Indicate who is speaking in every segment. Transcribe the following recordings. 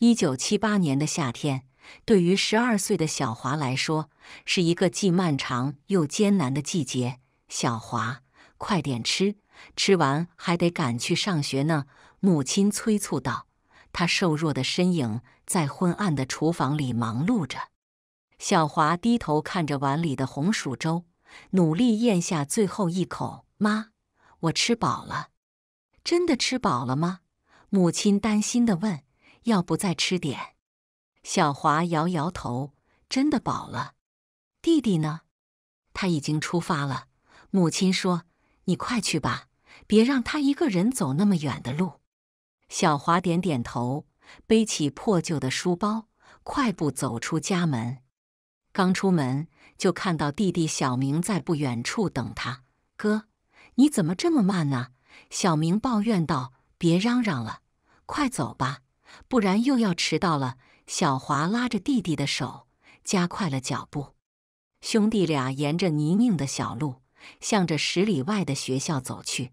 Speaker 1: 一九七八年的夏天，对于十二岁的小华来说，是一个既漫长又艰难的季节。小华，快点吃，吃完还得赶去上学呢。母亲催促道。他瘦弱的身影在昏暗的厨房里忙碌着。小华低头看着碗里的红薯粥，努力咽下最后一口。妈，我吃饱了。真的吃饱了吗？母亲担心地问。要不再吃点？小华摇摇头，真的饱了。弟弟呢？他已经出发了。母亲说：“你快去吧，别让他一个人走那么远的路。”小华点点头，背起破旧的书包，快步走出家门。刚出门，就看到弟弟小明在不远处等他。哥，你怎么这么慢呢？小明抱怨道：“别嚷嚷了，快走吧。”不然又要迟到了。小华拉着弟弟的手，加快了脚步。兄弟俩沿着泥泞的小路，向着十里外的学校走去。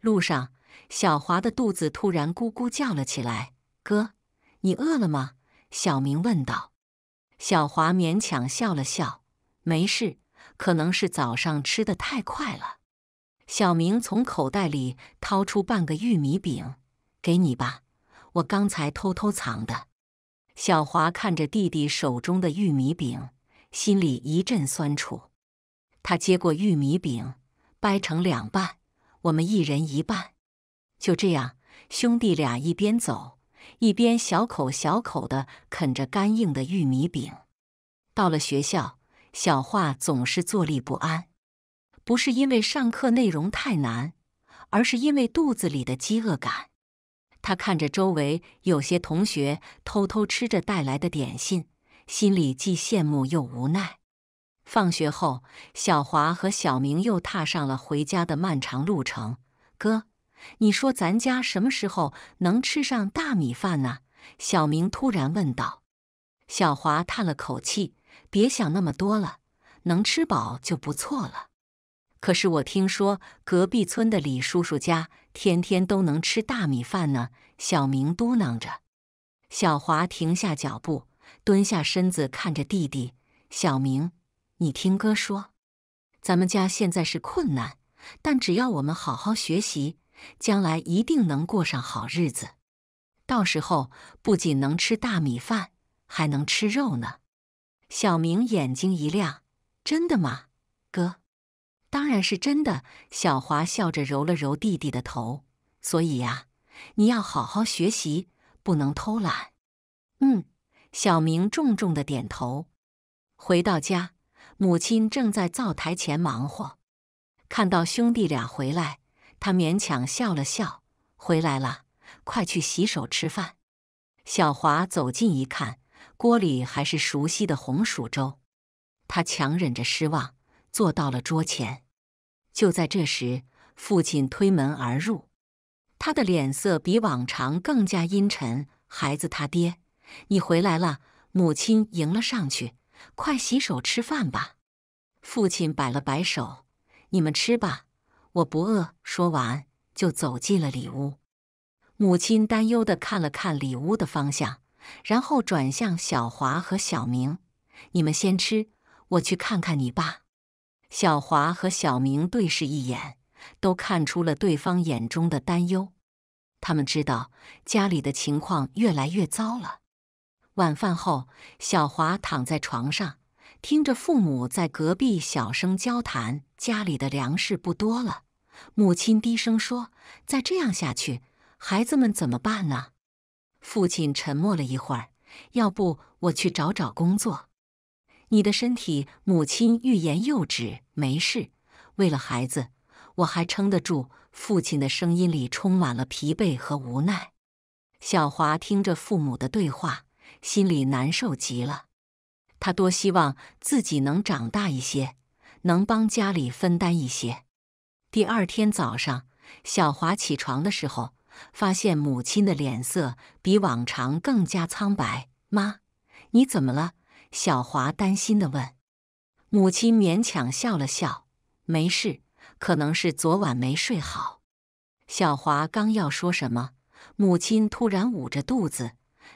Speaker 1: 路上，小华的肚子突然咕咕叫了起来。“哥，你饿了吗？”小明问道。小华勉强笑了笑：“没事，可能是早上吃的太快了。”小明从口袋里掏出半个玉米饼：“给你吧。”我刚才偷偷藏的。小华看着弟弟手中的玉米饼，心里一阵酸楚。他接过玉米饼，掰成两半，我们一人一半。就这样，兄弟俩一边走一边小口小口地啃着干硬的玉米饼。到了学校，小华总是坐立不安，不是因为上课内容太难，而是因为肚子里的饥饿感。他看着周围有些同学偷偷吃着带来的点心，心里既羡慕又无奈。放学后，小华和小明又踏上了回家的漫长路程。哥，你说咱家什么时候能吃上大米饭呢？小明突然问道。小华叹了口气：“别想那么多了，能吃饱就不错了。”可是我听说隔壁村的李叔叔家天天都能吃大米饭呢，小明嘟囔着。小华停下脚步，蹲下身子看着弟弟小明：“你听哥说，咱们家现在是困难，但只要我们好好学习，将来一定能过上好日子。到时候不仅能吃大米饭，还能吃肉呢。”小明眼睛一亮：“真的吗，哥？”当然是真的。小华笑着揉了揉弟弟的头，所以呀，你要好好学习，不能偷懒。嗯，小明重重的点头。回到家，母亲正在灶台前忙活，看到兄弟俩回来，他勉强笑了笑：“回来了，快去洗手吃饭。”小华走近一看，锅里还是熟悉的红薯粥，他强忍着失望。坐到了桌前，就在这时，父亲推门而入，他的脸色比往常更加阴沉。孩子，他爹，你回来了！母亲迎了上去，快洗手吃饭吧。父亲摆了摆手：“你们吃吧，我不饿。”说完就走进了里屋。母亲担忧地看了看里屋的方向，然后转向小华和小明：“你们先吃，我去看看你爸。”小华和小明对视一眼，都看出了对方眼中的担忧。他们知道家里的情况越来越糟了。晚饭后，小华躺在床上，听着父母在隔壁小声交谈。家里的粮食不多了，母亲低声说：“再这样下去，孩子们怎么办呢？”父亲沉默了一会儿，要不我去找找工作。你的身体，母亲欲言又止。没事，为了孩子，我还撑得住。父亲的声音里充满了疲惫和无奈。小华听着父母的对话，心里难受极了。他多希望自己能长大一些，能帮家里分担一些。第二天早上，小华起床的时候，发现母亲的脸色比往常更加苍白。妈，你怎么了？小华担心地问：“母亲勉强笑了笑，没事，可能是昨晚没睡好。”小华刚要说什么，母亲突然捂着肚子，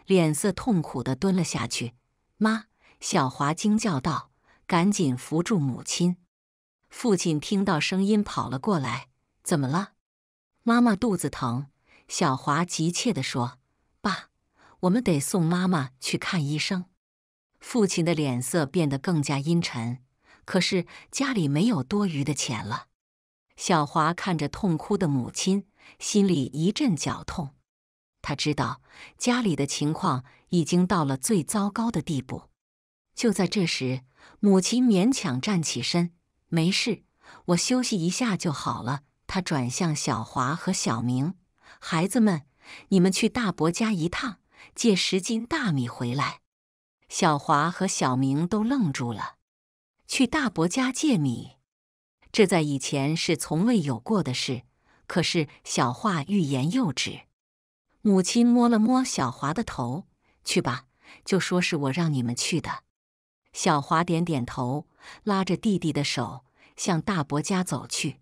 Speaker 1: 脸色痛苦地蹲了下去。“妈！”小华惊叫道，赶紧扶住母亲。父亲听到声音跑了过来：“怎么了？妈妈肚子疼。”小华急切地说：“爸，我们得送妈妈去看医生。”父亲的脸色变得更加阴沉，可是家里没有多余的钱了。小华看着痛哭的母亲，心里一阵绞痛。他知道家里的情况已经到了最糟糕的地步。就在这时，母亲勉强站起身：“没事，我休息一下就好了。”她转向小华和小明：“孩子们，你们去大伯家一趟，借十斤大米回来。”小华和小明都愣住了。去大伯家借米，这在以前是从未有过的事。可是小华欲言又止。母亲摸了摸小华的头：“去吧，就说是我让你们去的。”小华点点头，拉着弟弟的手向大伯家走去。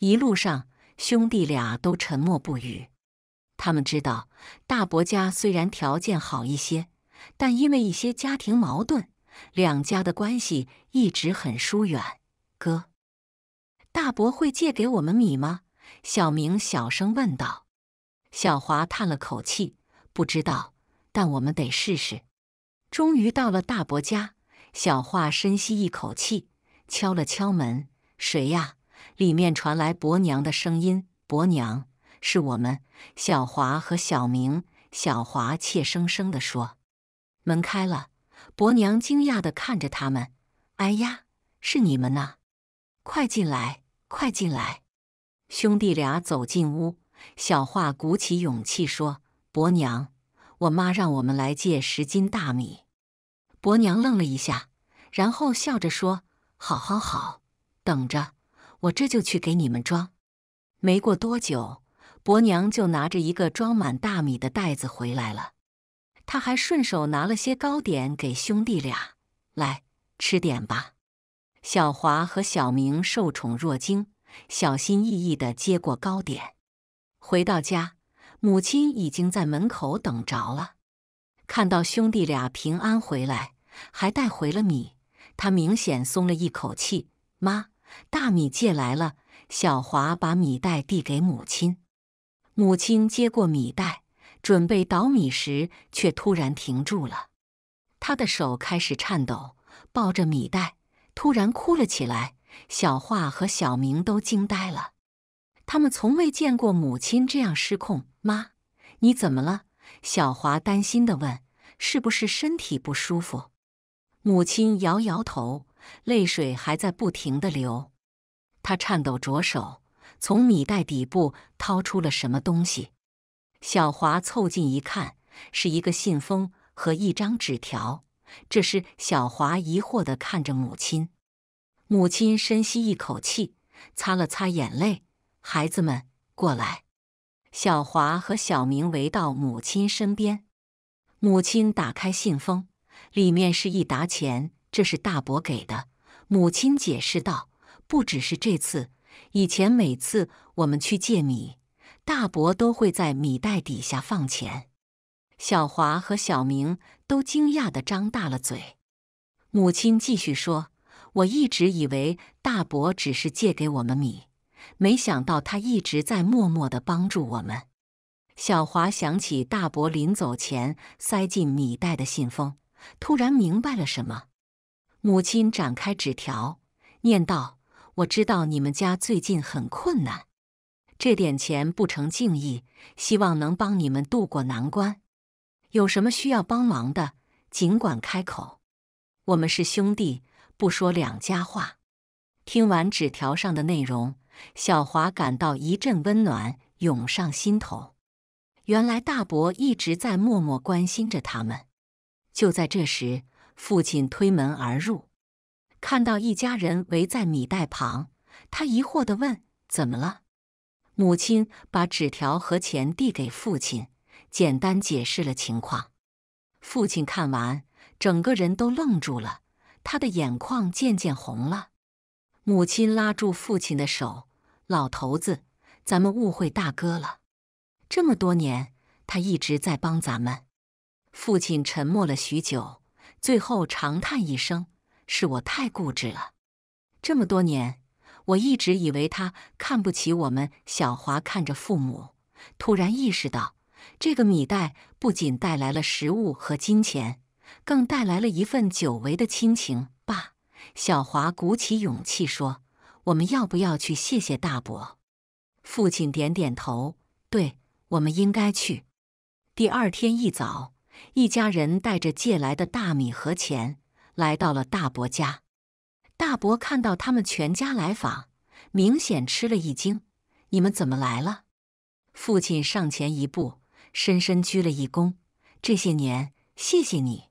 Speaker 1: 一路上，兄弟俩都沉默不语。他们知道，大伯家虽然条件好一些。但因为一些家庭矛盾，两家的关系一直很疏远。哥，大伯会借给我们米吗？小明小声问道。小华叹了口气，不知道，但我们得试试。终于到了大伯家，小华深吸一口气，敲了敲门：“谁呀？”里面传来伯娘的声音：“伯娘，是我们，小华和小明。”小华怯生生地说。门开了，伯娘惊讶的看着他们，哎呀，是你们呐！快进来，快进来！兄弟俩走进屋，小华鼓起勇气说：“伯娘，我妈让我们来借十斤大米。”伯娘愣了一下，然后笑着说：“好好好，等着，我这就去给你们装。”没过多久，伯娘就拿着一个装满大米的袋子回来了。他还顺手拿了些糕点给兄弟俩，来吃点吧。小华和小明受宠若惊，小心翼翼地接过糕点。回到家，母亲已经在门口等着了。看到兄弟俩平安回来，还带回了米，他明显松了一口气。妈，大米借来了。小华把米袋递给母亲，母亲接过米袋。准备倒米时，却突然停住了。他的手开始颤抖，抱着米袋，突然哭了起来。小华和小明都惊呆了，他们从未见过母亲这样失控。妈，你怎么了？小华担心的问：“是不是身体不舒服？”母亲摇摇头，泪水还在不停的流。他颤抖着手，从米袋底部掏出了什么东西。小华凑近一看，是一个信封和一张纸条。这时，小华疑惑的看着母亲，母亲深吸一口气，擦了擦眼泪：“孩子们，过来。”小华和小明围到母亲身边。母亲打开信封，里面是一沓钱。这是大伯给的。母亲解释道：“不只是这次，以前每次我们去借米。”大伯都会在米袋底下放钱，小华和小明都惊讶地张大了嘴。母亲继续说：“我一直以为大伯只是借给我们米，没想到他一直在默默地帮助我们。”小华想起大伯临走前塞进米袋的信封，突然明白了什么。母亲展开纸条，念道：“我知道你们家最近很困难。”这点钱不成敬意，希望能帮你们渡过难关。有什么需要帮忙的，尽管开口。我们是兄弟，不说两家话。听完纸条上的内容，小华感到一阵温暖涌上心头。原来大伯一直在默默关心着他们。就在这时，父亲推门而入，看到一家人围在米袋旁，他疑惑地问：“怎么了？”母亲把纸条和钱递给父亲，简单解释了情况。父亲看完，整个人都愣住了，他的眼眶渐渐红了。母亲拉住父亲的手：“老头子，咱们误会大哥了。这么多年，他一直在帮咱们。”父亲沉默了许久，最后长叹一声：“是我太固执了，这么多年。”我一直以为他看不起我们。小华看着父母，突然意识到，这个米袋不仅带来了食物和金钱，更带来了一份久违的亲情。爸，小华鼓起勇气说：“我们要不要去谢谢大伯？”父亲点点头：“对我们应该去。”第二天一早，一家人带着借来的大米和钱，来到了大伯家。大伯看到他们全家来访，明显吃了一惊：“你们怎么来了？”父亲上前一步，深深鞠了一躬：“这些年，谢谢你。”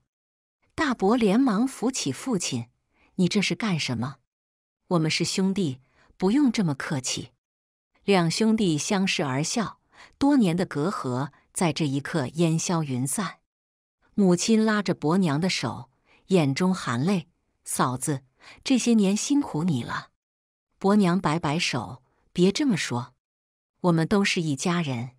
Speaker 1: 大伯连忙扶起父亲：“你这是干什么？我们是兄弟，不用这么客气。”两兄弟相视而笑，多年的隔阂在这一刻烟消云散。母亲拉着伯娘的手，眼中含泪：“嫂子。”这些年辛苦你了，伯娘摆摆手，别这么说，我们都是一家人。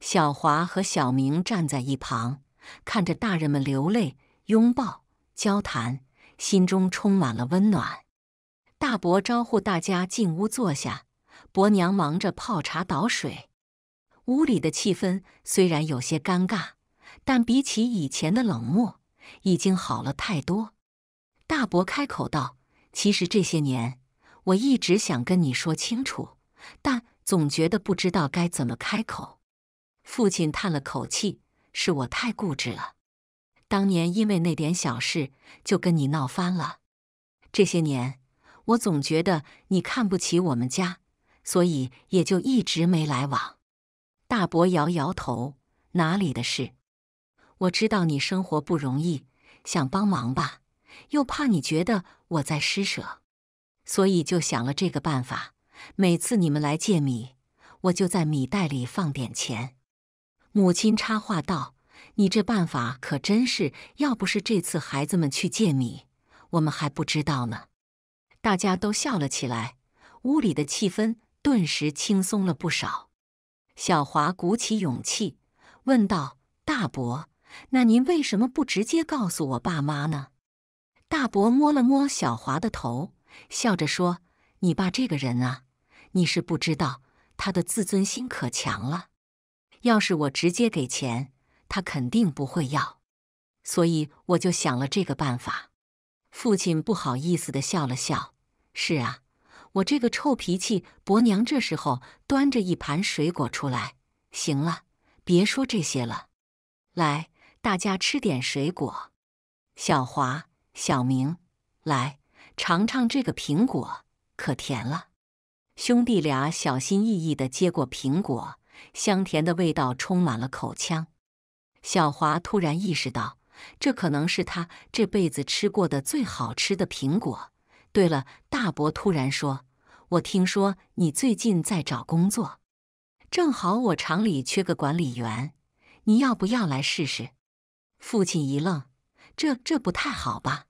Speaker 1: 小华和小明站在一旁，看着大人们流泪、拥抱、交谈，心中充满了温暖。大伯招呼大家进屋坐下，伯娘忙着泡茶倒水。屋里的气氛虽然有些尴尬，但比起以前的冷漠，已经好了太多。大伯开口道：“其实这些年，我一直想跟你说清楚，但总觉得不知道该怎么开口。”父亲叹了口气：“是我太固执了，当年因为那点小事就跟你闹翻了。这些年，我总觉得你看不起我们家，所以也就一直没来往。”大伯摇摇头：“哪里的事？我知道你生活不容易，想帮忙吧。”又怕你觉得我在施舍，所以就想了这个办法。每次你们来借米，我就在米袋里放点钱。母亲插话道：“你这办法可真是，要不是这次孩子们去借米，我们还不知道呢。”大家都笑了起来，屋里的气氛顿时轻松了不少。小华鼓起勇气问道：“大伯，那您为什么不直接告诉我爸妈呢？”大伯摸了摸小华的头，笑着说：“你爸这个人啊，你是不知道，他的自尊心可强了。要是我直接给钱，他肯定不会要，所以我就想了这个办法。”父亲不好意思地笑了笑：“是啊，我这个臭脾气。”伯娘这时候端着一盘水果出来：“行了，别说这些了，来，大家吃点水果。”小华。小明，来尝尝这个苹果，可甜了。兄弟俩小心翼翼的接过苹果，香甜的味道充满了口腔。小华突然意识到，这可能是他这辈子吃过的最好吃的苹果。对了，大伯突然说：“我听说你最近在找工作，正好我厂里缺个管理员，你要不要来试试？”父亲一愣。这这不太好吧？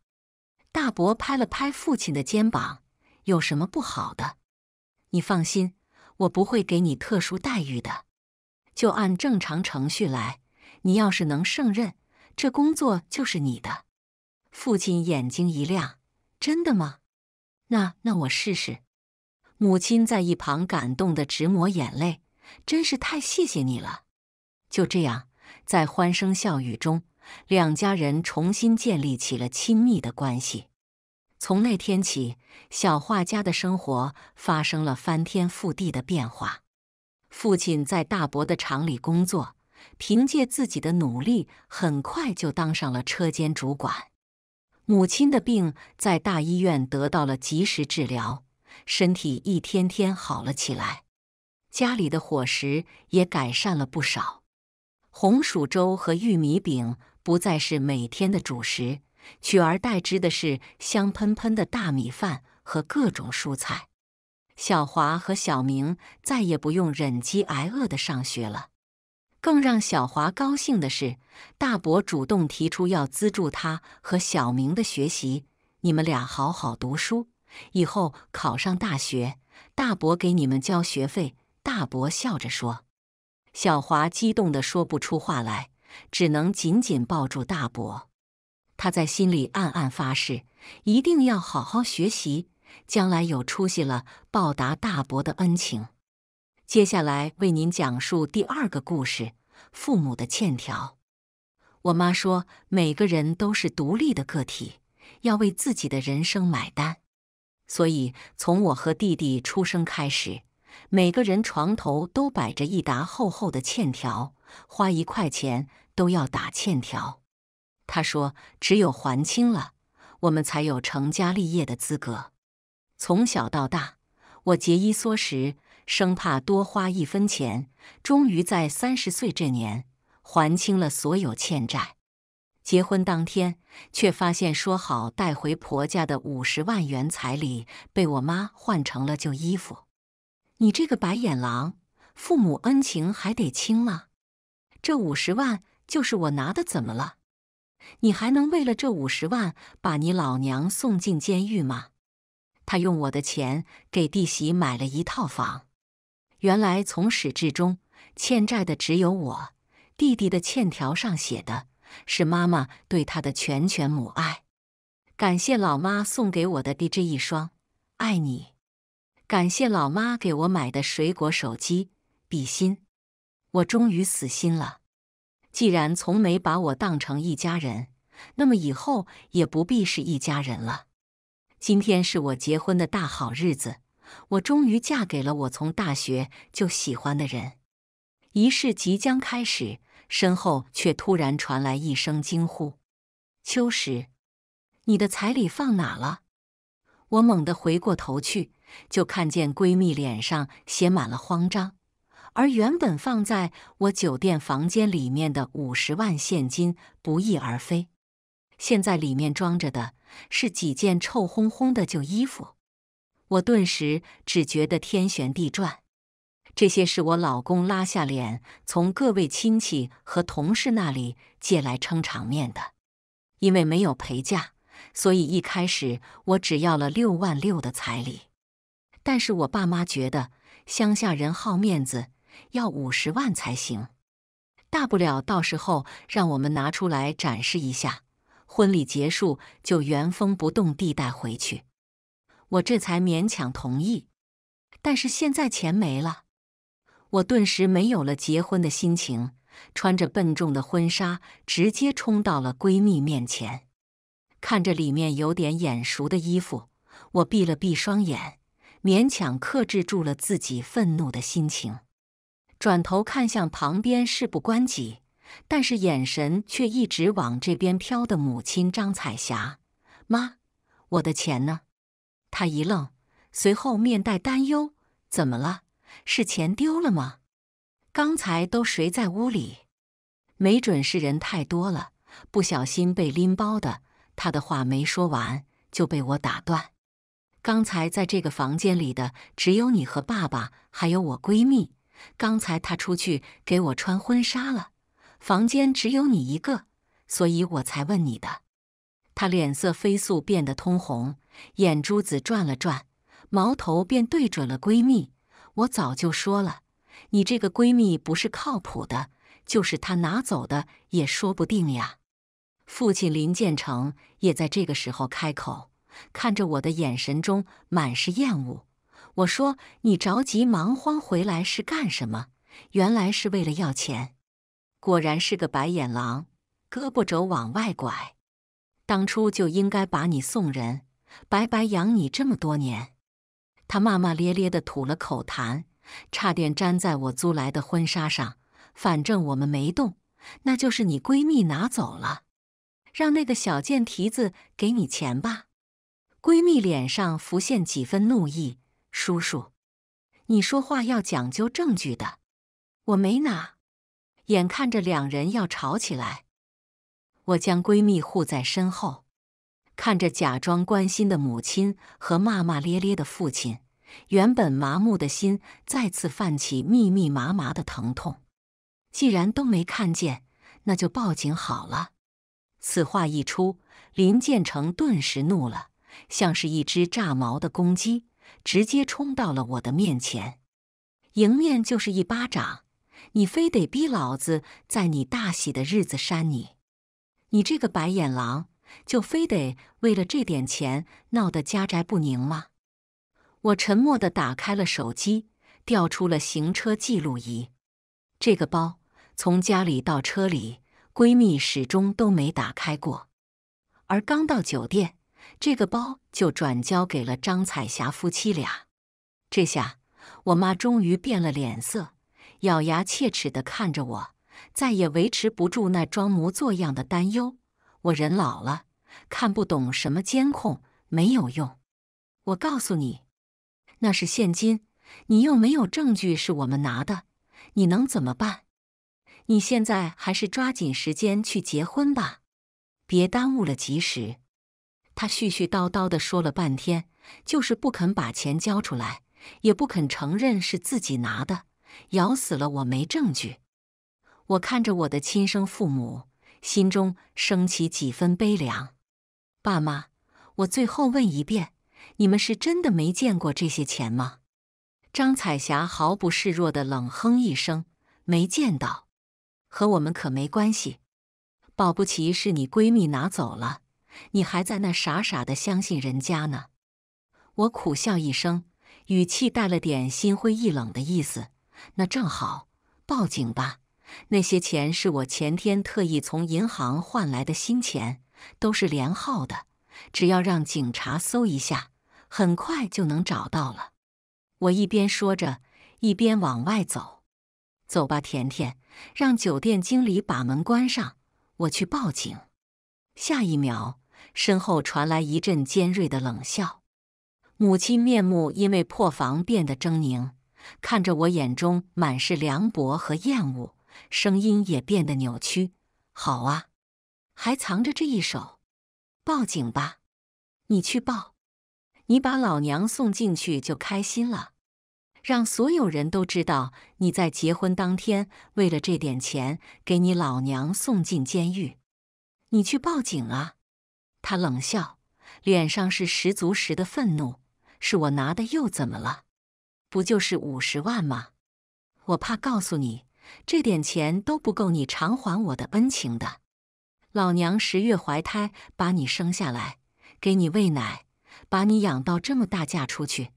Speaker 1: 大伯拍了拍父亲的肩膀：“有什么不好的？你放心，我不会给你特殊待遇的，就按正常程序来。你要是能胜任，这工作就是你的。”父亲眼睛一亮：“真的吗？那那我试试。”母亲在一旁感动的直抹眼泪：“真是太谢谢你了！”就这样，在欢声笑语中。两家人重新建立起了亲密的关系。从那天起，小画家的生活发生了翻天覆地的变化。父亲在大伯的厂里工作，凭借自己的努力，很快就当上了车间主管。母亲的病在大医院得到了及时治疗，身体一天天好了起来，家里的伙食也改善了不少，红薯粥和玉米饼。不再是每天的主食，取而代之的是香喷喷的大米饭和各种蔬菜。小华和小明再也不用忍饥挨饿的上学了。更让小华高兴的是，大伯主动提出要资助他和小明的学习。你们俩好好读书，以后考上大学，大伯给你们交学费。大伯笑着说，小华激动的说不出话来。只能紧紧抱住大伯，他在心里暗暗发誓，一定要好好学习，将来有出息了报答大伯的恩情。接下来为您讲述第二个故事：父母的欠条。我妈说，每个人都是独立的个体，要为自己的人生买单。所以，从我和弟弟出生开始，每个人床头都摆着一沓厚厚的欠条，花一块钱。都要打欠条，他说：“只有还清了，我们才有成家立业的资格。”从小到大，我节衣缩食，生怕多花一分钱。终于在三十岁这年还清了所有欠债。结婚当天，却发现说好带回婆家的五十万元彩礼被我妈换成了旧衣服。你这个白眼狼，父母恩情还得清吗？这五十万。就是我拿的，怎么了？你还能为了这五十万把你老娘送进监狱吗？他用我的钱给弟媳买了一套房。原来从始至终欠债的只有我。弟弟的欠条上写的是妈妈对他的全权母爱。感谢老妈送给我的 DJ 一双，爱你。感谢老妈给我买的水果手机，比心。我终于死心了。既然从没把我当成一家人，那么以后也不必是一家人了。今天是我结婚的大好日子，我终于嫁给了我从大学就喜欢的人。仪式即将开始，身后却突然传来一声惊呼：“秋实，你的彩礼放哪了？”我猛地回过头去，就看见闺蜜脸上写满了慌张。而原本放在我酒店房间里面的五十万现金不翼而飞，现在里面装着的是几件臭烘烘的旧衣服。我顿时只觉得天旋地转。这些是我老公拉下脸从各位亲戚和同事那里借来撑场面的，因为没有陪嫁，所以一开始我只要了六万六的彩礼。但是我爸妈觉得乡下人好面子。要五十万才行，大不了到时候让我们拿出来展示一下，婚礼结束就原封不动地带回去。我这才勉强同意，但是现在钱没了，我顿时没有了结婚的心情，穿着笨重的婚纱直接冲到了闺蜜面前，看着里面有点眼熟的衣服，我闭了闭双眼，勉强克制住了自己愤怒的心情。转头看向旁边，事不关己，但是眼神却一直往这边飘的母亲张彩霞。妈，我的钱呢？她一愣，随后面带担忧：“怎么了？是钱丢了吗？”刚才都谁在屋里？没准是人太多了，不小心被拎包的。他的话没说完就被我打断。刚才在这个房间里的只有你和爸爸，还有我闺蜜。刚才她出去给我穿婚纱了，房间只有你一个，所以我才问你的。她脸色飞速变得通红，眼珠子转了转，矛头便对准了闺蜜。我早就说了，你这个闺蜜不是靠谱的，就是她拿走的也说不定呀。父亲林建成也在这个时候开口，看着我的眼神中满是厌恶。我说：“你着急忙慌回来是干什么？原来是为了要钱。果然是个白眼狼，胳膊肘往外拐。当初就应该把你送人，白白养你这么多年。”他骂骂咧咧地吐了口痰，差点粘在我租来的婚纱上。反正我们没动，那就是你闺蜜拿走了。让那个小贱蹄子给你钱吧。闺蜜脸上浮现几分怒意。叔叔，你说话要讲究证据的。我没拿，眼看着两人要吵起来，我将闺蜜护在身后，看着假装关心的母亲和骂骂咧咧的父亲，原本麻木的心再次泛起密密麻麻的疼痛。既然都没看见，那就报警好了。此话一出，林建成顿时怒了，像是一只炸毛的公鸡。直接冲到了我的面前，迎面就是一巴掌！你非得逼老子在你大喜的日子扇你，你这个白眼狼，就非得为了这点钱闹得家宅不宁吗？我沉默地打开了手机，调出了行车记录仪。这个包从家里到车里，闺蜜始终都没打开过，而刚到酒店。这个包就转交给了张彩霞夫妻俩。这下我妈终于变了脸色，咬牙切齿的看着我，再也维持不住那装模作样的担忧。我人老了，看不懂什么监控没有用。我告诉你，那是现金，你又没有证据是我们拿的，你能怎么办？你现在还是抓紧时间去结婚吧，别耽误了吉时。他絮絮叨叨的说了半天，就是不肯把钱交出来，也不肯承认是自己拿的，咬死了我没证据。我看着我的亲生父母，心中升起几分悲凉。爸妈，我最后问一遍，你们是真的没见过这些钱吗？张彩霞毫不示弱的冷哼一声：“没见到，和我们可没关系，保不齐是你闺蜜拿走了。”你还在那傻傻的相信人家呢？我苦笑一声，语气带了点心灰意冷的意思。那正好，报警吧！那些钱是我前天特意从银行换来的新钱，都是连号的。只要让警察搜一下，很快就能找到了。我一边说着，一边往外走。走吧，甜甜，让酒店经理把门关上，我去报警。下一秒。身后传来一阵尖锐的冷笑，母亲面目因为破防变得狰狞，看着我，眼中满是凉薄和厌恶，声音也变得扭曲。好啊，还藏着这一手，报警吧，你去报，你把老娘送进去就开心了，让所有人都知道你在结婚当天为了这点钱给你老娘送进监狱，你去报警啊！他冷笑，脸上是十足十的愤怒。是我拿的，又怎么了？不就是五十万吗？我怕告诉你，这点钱都不够你偿还我的恩情的。老娘十月怀胎把你生下来，给你喂奶，把你养到这么大嫁出去，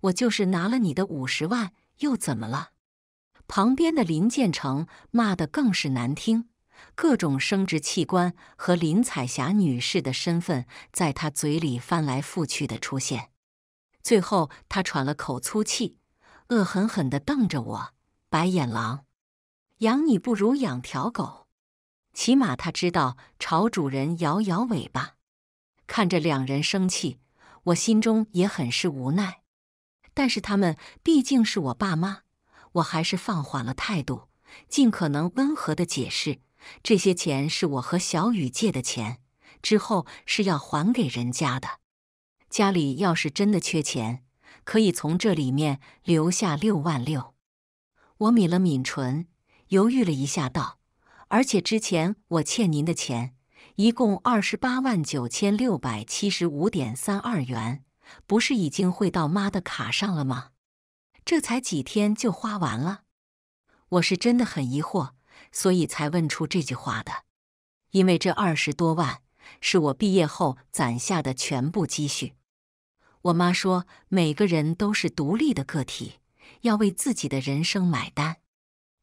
Speaker 1: 我就是拿了你的五十万，又怎么了？旁边的林建成骂的更是难听。各种生殖器官和林彩霞女士的身份，在他嘴里翻来覆去的出现。最后，他喘了口粗气，恶狠狠的瞪着我：“白眼狼，养你不如养条狗，起码她知道朝主人摇摇尾巴。”看着两人生气，我心中也很是无奈。但是他们毕竟是我爸妈，我还是放缓了态度，尽可能温和的解释。这些钱是我和小雨借的钱，之后是要还给人家的。家里要是真的缺钱，可以从这里面留下六万六。我抿了抿唇，犹豫了一下，道：“而且之前我欠您的钱，一共二十八万九千六百七十五点三二元，不是已经汇到妈的卡上了吗？这才几天就花完了，我是真的很疑惑。”所以才问出这句话的，因为这二十多万是我毕业后攒下的全部积蓄。我妈说，每个人都是独立的个体，要为自己的人生买单。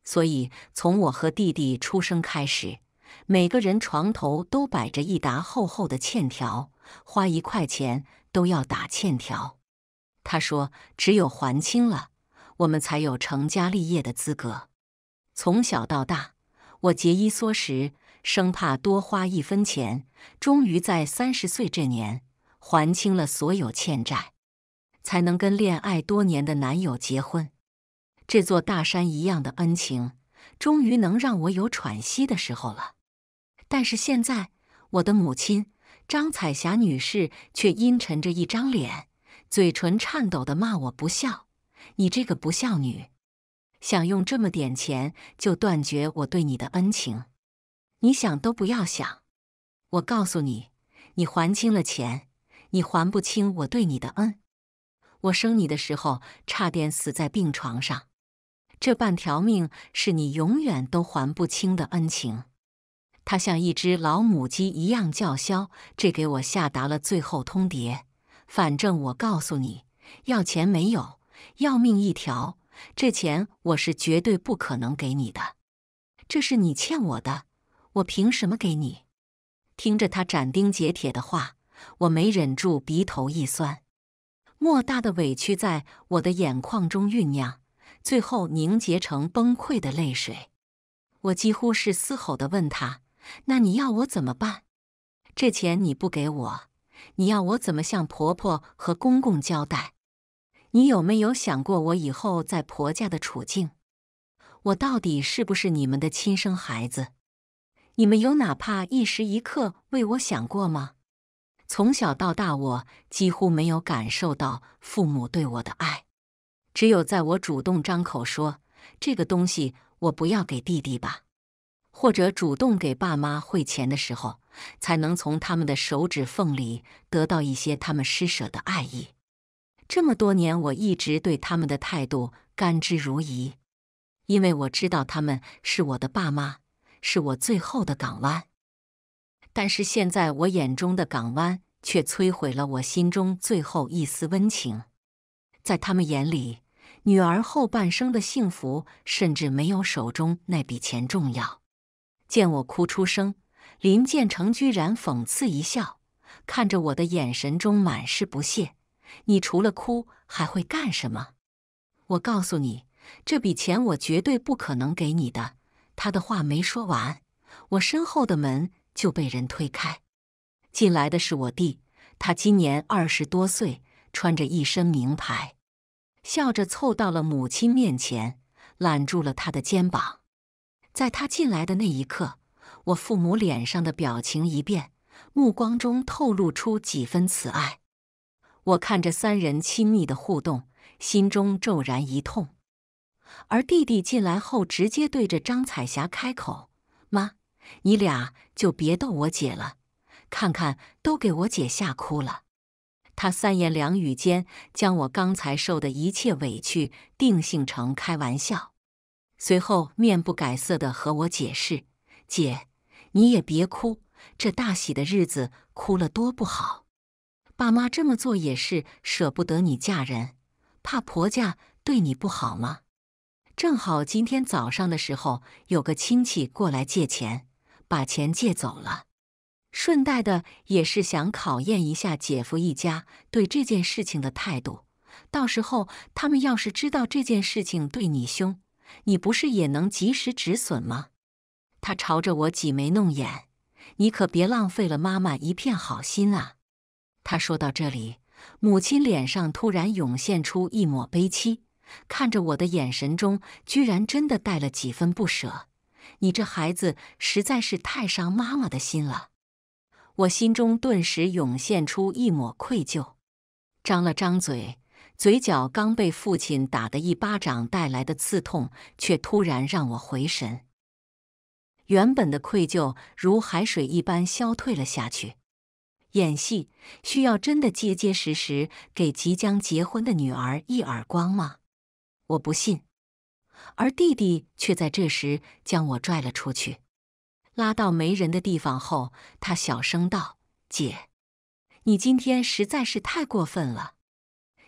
Speaker 1: 所以从我和弟弟出生开始，每个人床头都摆着一沓厚厚的欠条，花一块钱都要打欠条。她说，只有还清了，我们才有成家立业的资格。从小到大。我节衣缩食，生怕多花一分钱，终于在三十岁这年还清了所有欠债，才能跟恋爱多年的男友结婚。这座大山一样的恩情，终于能让我有喘息的时候了。但是现在，我的母亲张彩霞女士却阴沉着一张脸，嘴唇颤抖地骂我不孝：“你这个不孝女！”想用这么点钱就断绝我对你的恩情？你想都不要想！我告诉你，你还清了钱，你还不清我对你的恩。我生你的时候差点死在病床上，这半条命是你永远都还不清的恩情。他像一只老母鸡一样叫嚣，这给我下达了最后通牒。反正我告诉你，要钱没有，要命一条。这钱我是绝对不可能给你的，这是你欠我的，我凭什么给你？听着，他斩钉截铁的话，我没忍住，鼻头一酸，莫大的委屈在我的眼眶中酝酿，最后凝结成崩溃的泪水。我几乎是嘶吼地问他：“那你要我怎么办？这钱你不给我，你要我怎么向婆婆和公公交代？”你有没有想过我以后在婆家的处境？我到底是不是你们的亲生孩子？你们有哪怕一时一刻为我想过吗？从小到大，我几乎没有感受到父母对我的爱，只有在我主动张口说“这个东西我不要给弟弟吧”，或者主动给爸妈汇钱的时候，才能从他们的手指缝里得到一些他们施舍的爱意。这么多年，我一直对他们的态度甘之如饴，因为我知道他们是我的爸妈，是我最后的港湾。但是现在，我眼中的港湾却摧毁了我心中最后一丝温情。在他们眼里，女儿后半生的幸福甚至没有手中那笔钱重要。见我哭出声，林建成居然讽刺一笑，看着我的眼神中满是不屑。你除了哭还会干什么？我告诉你，这笔钱我绝对不可能给你的。他的话没说完，我身后的门就被人推开，进来的是我弟。他今年二十多岁，穿着一身名牌，笑着凑到了母亲面前，揽住了他的肩膀。在他进来的那一刻，我父母脸上的表情一变，目光中透露出几分慈爱。我看着三人亲密的互动，心中骤然一痛。而弟弟进来后，直接对着张彩霞开口：“妈，你俩就别逗我姐了，看看都给我姐吓哭了。”他三言两语间将我刚才受的一切委屈定性成开玩笑，随后面不改色的和我解释：“姐，你也别哭，这大喜的日子哭了多不好。”爸妈这么做也是舍不得你嫁人，怕婆家对你不好吗？正好今天早上的时候有个亲戚过来借钱，把钱借走了，顺带的也是想考验一下姐夫一家对这件事情的态度。到时候他们要是知道这件事情对你凶，你不是也能及时止损吗？他朝着我挤眉弄眼，你可别浪费了妈妈一片好心啊！他说到这里，母亲脸上突然涌现出一抹悲戚，看着我的眼神中居然真的带了几分不舍。你这孩子实在是太伤妈妈的心了。我心中顿时涌现出一抹愧疚，张了张嘴，嘴角刚被父亲打的一巴掌带来的刺痛，却突然让我回神，原本的愧疚如海水一般消退了下去。演戏需要真的结结实实给即将结婚的女儿一耳光吗？我不信。而弟弟却在这时将我拽了出去，拉到没人的地方后，他小声道：“姐，你今天实在是太过分了。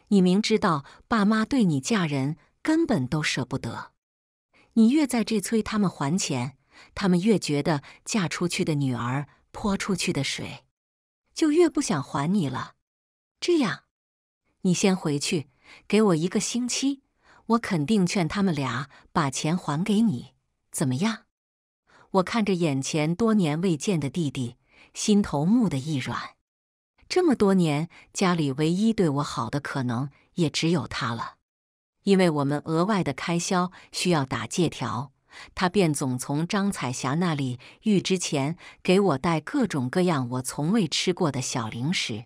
Speaker 1: 你明知道爸妈对你嫁人根本都舍不得，你越在这催他们还钱，他们越觉得嫁出去的女儿泼出去的水。”就越不想还你了。这样，你先回去，给我一个星期，我肯定劝他们俩把钱还给你，怎么样？我看着眼前多年未见的弟弟，心头木的一软。这么多年，家里唯一对我好的可能也只有他了，因为我们额外的开销需要打借条。他便总从张彩霞那里预支钱给我带各种各样我从未吃过的小零食，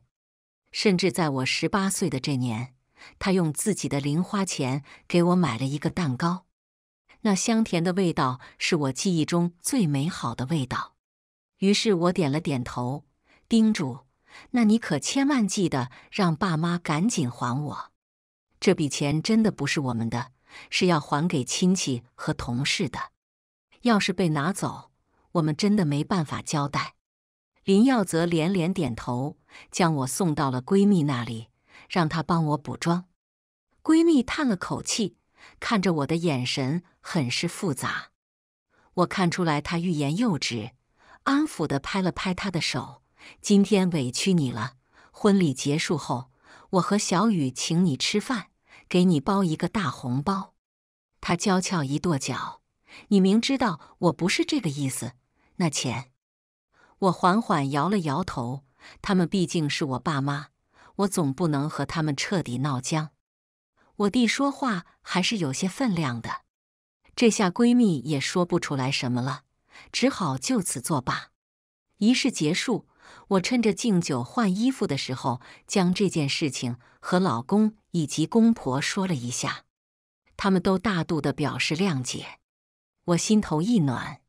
Speaker 1: 甚至在我十八岁的这年，他用自己的零花钱给我买了一个蛋糕，那香甜的味道是我记忆中最美好的味道。于是我点了点头，叮嘱：“那你可千万记得让爸妈赶紧还我，这笔钱真的不是我们的。”是要还给亲戚和同事的，要是被拿走，我们真的没办法交代。林耀泽连连点头，将我送到了闺蜜那里，让她帮我补妆。闺蜜叹了口气，看着我的眼神很是复杂。我看出来她欲言又止，安抚的拍了拍她的手：“今天委屈你了，婚礼结束后，我和小雨请你吃饭。”给你包一个大红包，她娇俏一跺脚。你明知道我不是这个意思，那钱？我缓缓摇了摇头。他们毕竟是我爸妈，我总不能和他们彻底闹僵。我弟说话还是有些分量的，这下闺蜜也说不出来什么了，只好就此作罢。仪式结束。我趁着敬酒换衣服的时候，将这件事情和老公以及公婆说了一下，他们都大度的表示谅解，我心头一暖。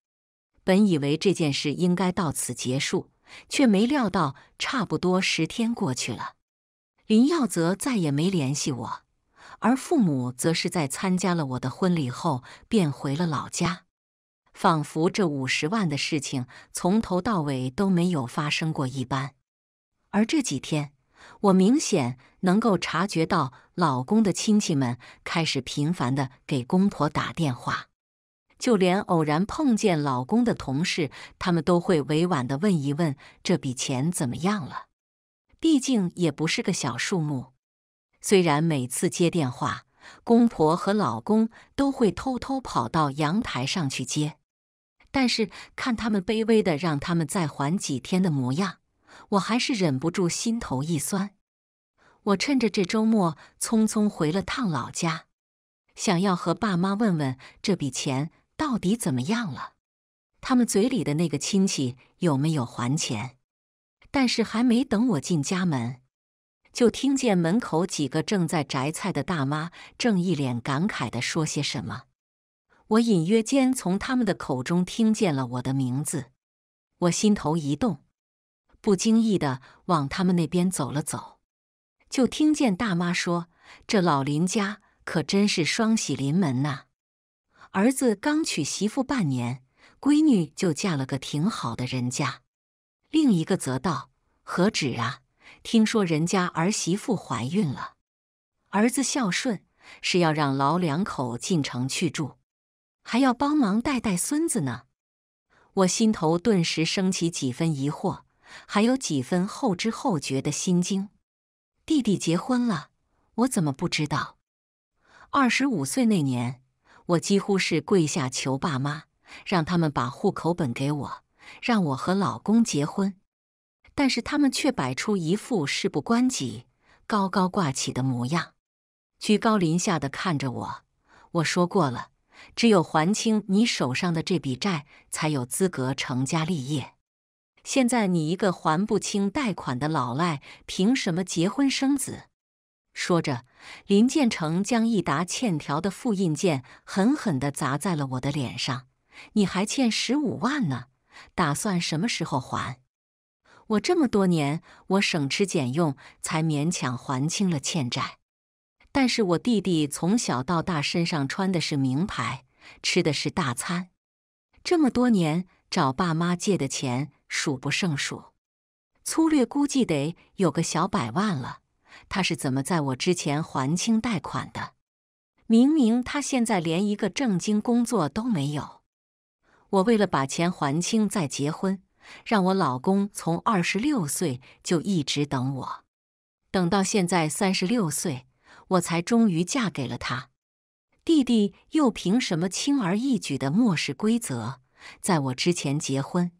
Speaker 1: 本以为这件事应该到此结束，却没料到差不多十天过去了，林耀泽再也没联系我，而父母则是在参加了我的婚礼后便回了老家。仿佛这五十万的事情从头到尾都没有发生过一般。而这几天，我明显能够察觉到，老公的亲戚们开始频繁的给公婆打电话，就连偶然碰见老公的同事，他们都会委婉的问一问这笔钱怎么样了，毕竟也不是个小数目。虽然每次接电话，公婆和老公都会偷偷跑到阳台上去接。但是看他们卑微的让他们再缓几天的模样，我还是忍不住心头一酸。我趁着这周末匆匆回了趟老家，想要和爸妈问问这笔钱到底怎么样了，他们嘴里的那个亲戚有没有还钱。但是还没等我进家门，就听见门口几个正在摘菜的大妈正一脸感慨的说些什么。我隐约间从他们的口中听见了我的名字，我心头一动，不经意的往他们那边走了走，就听见大妈说：“这老林家可真是双喜临门呐，儿子刚娶媳妇半年，闺女就嫁了个挺好的人家。”另一个则道：“何止啊，听说人家儿媳妇怀孕了，儿子孝顺，是要让老两口进城去住。”还要帮忙带带孙子呢，我心头顿时升起几分疑惑，还有几分后知后觉的心惊。弟弟结婚了，我怎么不知道？二十五岁那年，我几乎是跪下求爸妈，让他们把户口本给我，让我和老公结婚。但是他们却摆出一副事不关己、高高挂起的模样，居高临下的看着我。我说过了。只有还清你手上的这笔债，才有资格成家立业。现在你一个还不清贷款的老赖，凭什么结婚生子？说着，林建成将一沓欠条的复印件狠狠地砸在了我的脸上。你还欠十五万呢，打算什么时候还？我这么多年，我省吃俭用，才勉强还清了欠债。但是我弟弟从小到大身上穿的是名牌，吃的是大餐，这么多年找爸妈借的钱数不胜数，粗略估计得有个小百万了。他是怎么在我之前还清贷款的？明明他现在连一个正经工作都没有。我为了把钱还清再结婚，让我老公从二十六岁就一直等我，等到现在三十六岁。我才终于嫁给了他，弟弟又凭什么轻而易举的漠视规则，在我之前结婚？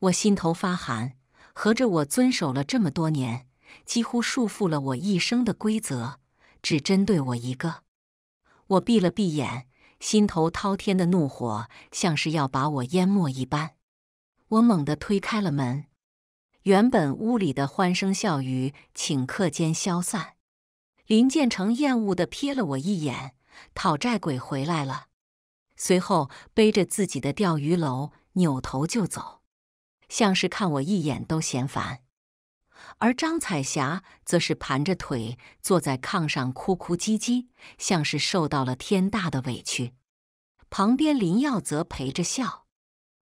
Speaker 1: 我心头发寒，合着我遵守了这么多年，几乎束缚了我一生的规则，只针对我一个？我闭了闭眼，心头滔天的怒火像是要把我淹没一般。我猛地推开了门，原本屋里的欢声笑语顷刻间消散。林建成厌恶地瞥了我一眼，讨债鬼回来了。随后背着自己的钓鱼篓扭头就走，像是看我一眼都嫌烦。而张彩霞则是盘着腿坐在炕上哭哭唧唧，像是受到了天大的委屈。旁边林耀则陪着笑，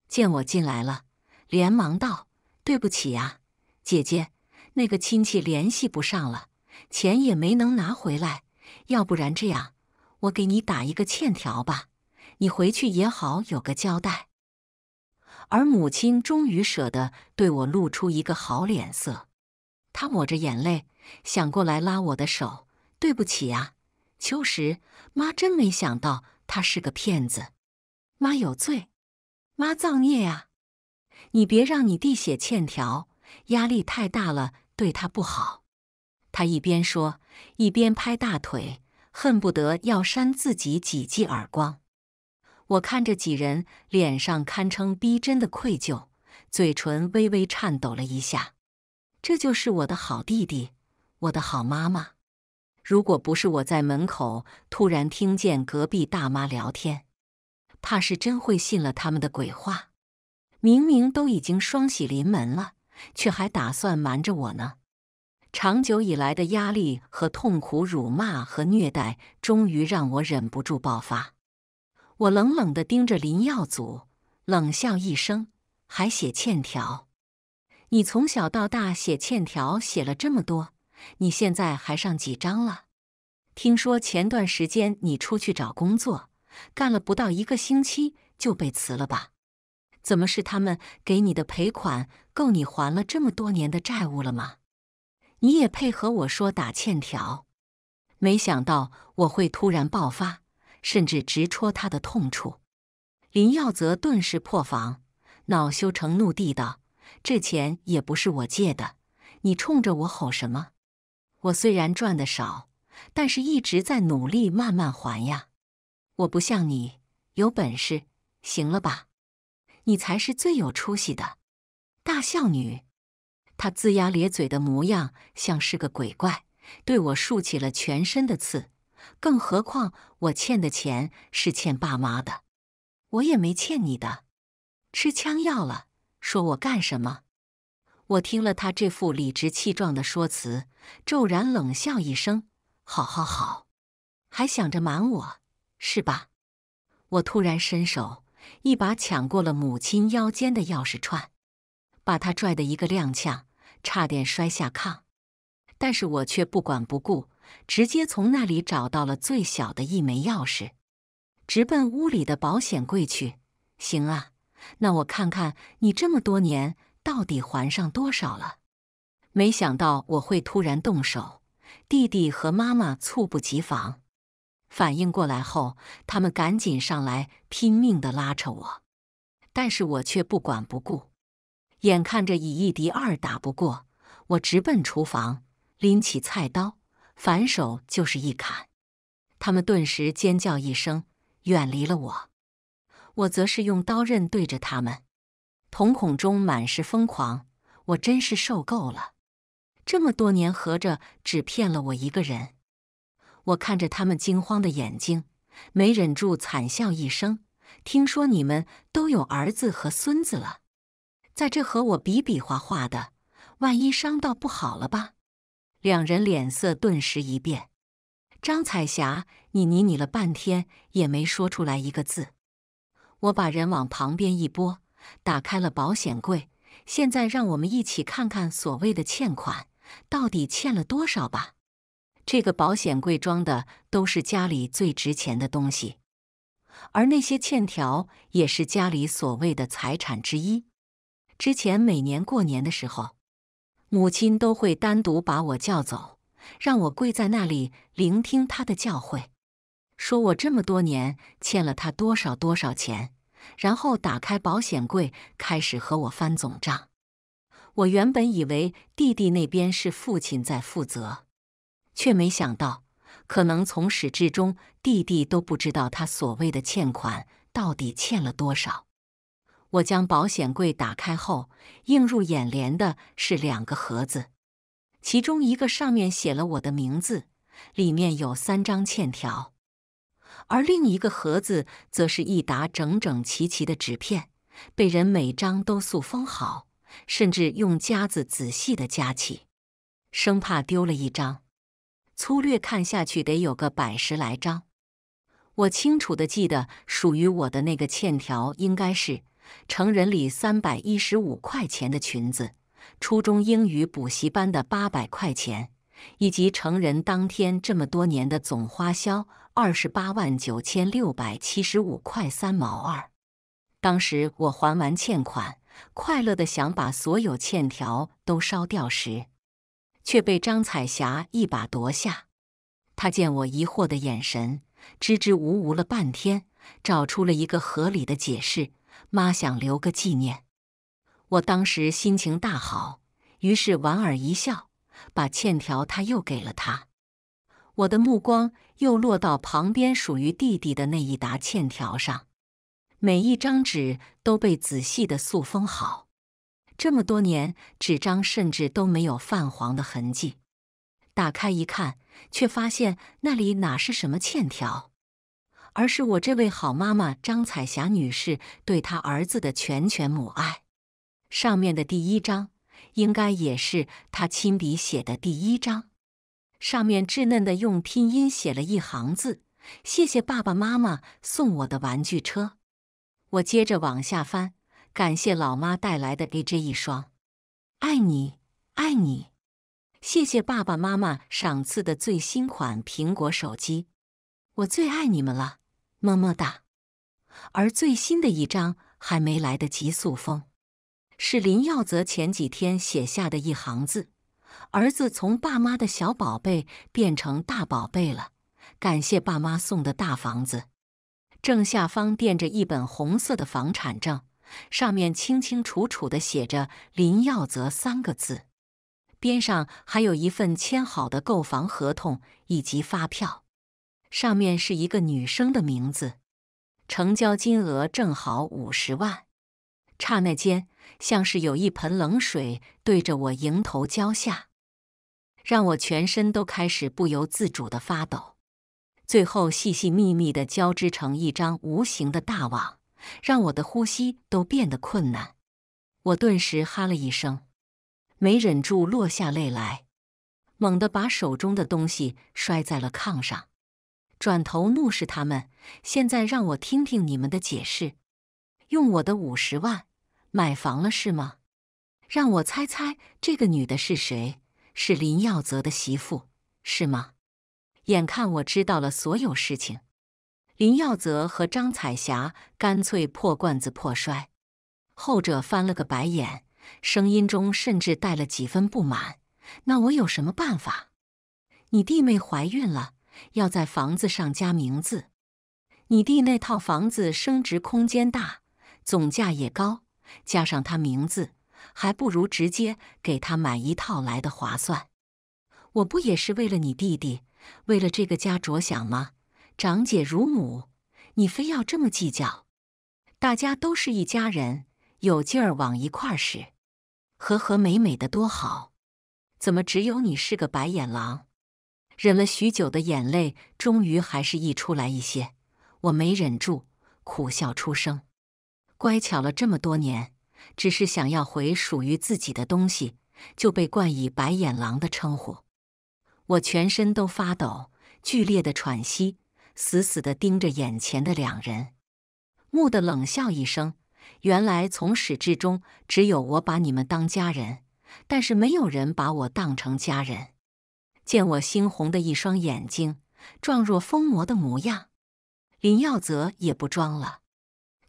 Speaker 1: 见我进来了，连忙道：“对不起呀，姐姐，那个亲戚联系不上了。”钱也没能拿回来，要不然这样，我给你打一个欠条吧，你回去也好有个交代。而母亲终于舍得对我露出一个好脸色，她抹着眼泪想过来拉我的手：“对不起啊，秋实，妈真没想到他是个骗子，妈有罪，妈造孽啊！你别让你弟写欠条，压力太大了，对他不好。”他一边说，一边拍大腿，恨不得要扇自己几记耳光。我看着几人脸上堪称逼真的愧疚，嘴唇微微颤抖了一下。这就是我的好弟弟，我的好妈妈。如果不是我在门口突然听见隔壁大妈聊天，怕是真会信了他们的鬼话。明明都已经双喜临门了，却还打算瞒着我呢。长久以来的压力和痛苦、辱骂和虐待，终于让我忍不住爆发。我冷冷的盯着林耀祖，冷笑一声，还写欠条？你从小到大写欠条写了这么多，你现在还上几张了？听说前段时间你出去找工作，干了不到一个星期就被辞了吧？怎么是他们给你的赔款够你还了这么多年的债务了吗？你也配和我说打欠条？没想到我会突然爆发，甚至直戳他的痛处。林耀泽顿时破防，恼羞成怒地道：“这钱也不是我借的，你冲着我吼什么？我虽然赚的少，但是一直在努力，慢慢还呀。我不像你，有本事，行了吧？你才是最有出息的，大孝女。”他龇牙咧嘴的模样像是个鬼怪，对我竖起了全身的刺。更何况我欠的钱是欠爸妈的，我也没欠你的。吃枪药了，说我干什么？我听了他这副理直气壮的说辞，骤然冷笑一声：“好好好，还想着瞒我，是吧？”我突然伸手，一把抢过了母亲腰间的钥匙串。把他拽的一个踉跄，差点摔下炕，但是我却不管不顾，直接从那里找到了最小的一枚钥匙，直奔屋里的保险柜去。行啊，那我看看你这么多年到底还上多少了。没想到我会突然动手，弟弟和妈妈猝不及防，反应过来后，他们赶紧上来拼命的拉扯我，但是我却不管不顾。眼看着以一敌二打不过，我直奔厨房，拎起菜刀，反手就是一砍。他们顿时尖叫一声，远离了我。我则是用刀刃对着他们，瞳孔中满是疯狂。我真是受够了，这么多年合着只骗了我一个人。我看着他们惊慌的眼睛，没忍住惨笑一声。听说你们都有儿子和孙子了。在这和我比比划划的，万一伤到不好了吧？两人脸色顿时一变。张彩霞，你你你了半天也没说出来一个字。我把人往旁边一拨，打开了保险柜。现在让我们一起看看所谓的欠款到底欠了多少吧。这个保险柜装的都是家里最值钱的东西，而那些欠条也是家里所谓的财产之一。之前每年过年的时候，母亲都会单独把我叫走，让我跪在那里聆听她的教诲，说我这么多年欠了她多少多少钱，然后打开保险柜开始和我翻总账。我原本以为弟弟那边是父亲在负责，却没想到，可能从始至终弟弟都不知道他所谓的欠款到底欠了多少。我将保险柜打开后，映入眼帘的是两个盒子，其中一个上面写了我的名字，里面有三张欠条，而另一个盒子则是一沓整整齐齐的纸片，被人每张都塑封好，甚至用夹子仔细的夹起，生怕丢了一张。粗略看下去，得有个百十来张。我清楚的记得，属于我的那个欠条应该是。成人礼三百一十五块钱的裙子，初中英语补习班的八百块钱，以及成人当天这么多年的总花销二十八万九千六百七十五块三毛二。当时我还完欠款，快乐的想把所有欠条都烧掉时，却被张彩霞一把夺下。她见我疑惑的眼神，支支吾吾了半天，找出了一个合理的解释。妈想留个纪念，我当时心情大好，于是莞尔一笑，把欠条他又给了他。我的目光又落到旁边属于弟弟的那一沓欠条上，每一张纸都被仔细的塑封好，这么多年，纸张甚至都没有泛黄的痕迹。打开一看，却发现那里哪是什么欠条。而是我这位好妈妈张彩霞女士对她儿子的全权母爱。上面的第一章应该也是她亲笔写的第一章，上面稚嫩的用拼音写了一行字：“谢谢爸爸妈妈送我的玩具车。”我接着往下翻，感谢老妈带来的 AJ 一双，爱你爱你，谢谢爸爸妈妈赏赐的最新款苹果手机，我最爱你们了。么么哒，而最新的一张还没来得及塑封，是林耀泽前几天写下的一行字：“儿子从爸妈的小宝贝变成大宝贝了，感谢爸妈送的大房子。”正下方垫着一本红色的房产证，上面清清楚楚地写着“林耀泽”三个字，边上还有一份签好的购房合同以及发票。上面是一个女生的名字，成交金额正好五十万。刹那间，像是有一盆冷水对着我迎头浇下，让我全身都开始不由自主的发抖。最后，细细密密的交织成一张无形的大网，让我的呼吸都变得困难。我顿时哈了一声，没忍住落下泪来，猛地把手中的东西摔在了炕上。转头怒视他们，现在让我听听你们的解释。用我的五十万买房了是吗？让我猜猜，这个女的是谁？是林耀泽的媳妇是吗？眼看我知道了所有事情，林耀泽和张彩霞干脆破罐子破摔。后者翻了个白眼，声音中甚至带了几分不满。那我有什么办法？你弟妹怀孕了。要在房子上加名字，你弟那套房子升值空间大，总价也高，加上他名字，还不如直接给他买一套来的划算。我不也是为了你弟弟，为了这个家着想吗？长姐如母，你非要这么计较？大家都是一家人，有劲儿往一块使，和和美美的多好，怎么只有你是个白眼狼？忍了许久的眼泪，终于还是溢出来一些。我没忍住，苦笑出声。乖巧了这么多年，只是想要回属于自己的东西，就被冠以“白眼狼”的称呼。我全身都发抖，剧烈的喘息，死死地盯着眼前的两人，蓦地冷笑一声：“原来从始至终，只有我把你们当家人，但是没有人把我当成家人。”见我猩红的一双眼睛，状若疯魔的模样，林耀泽也不装了。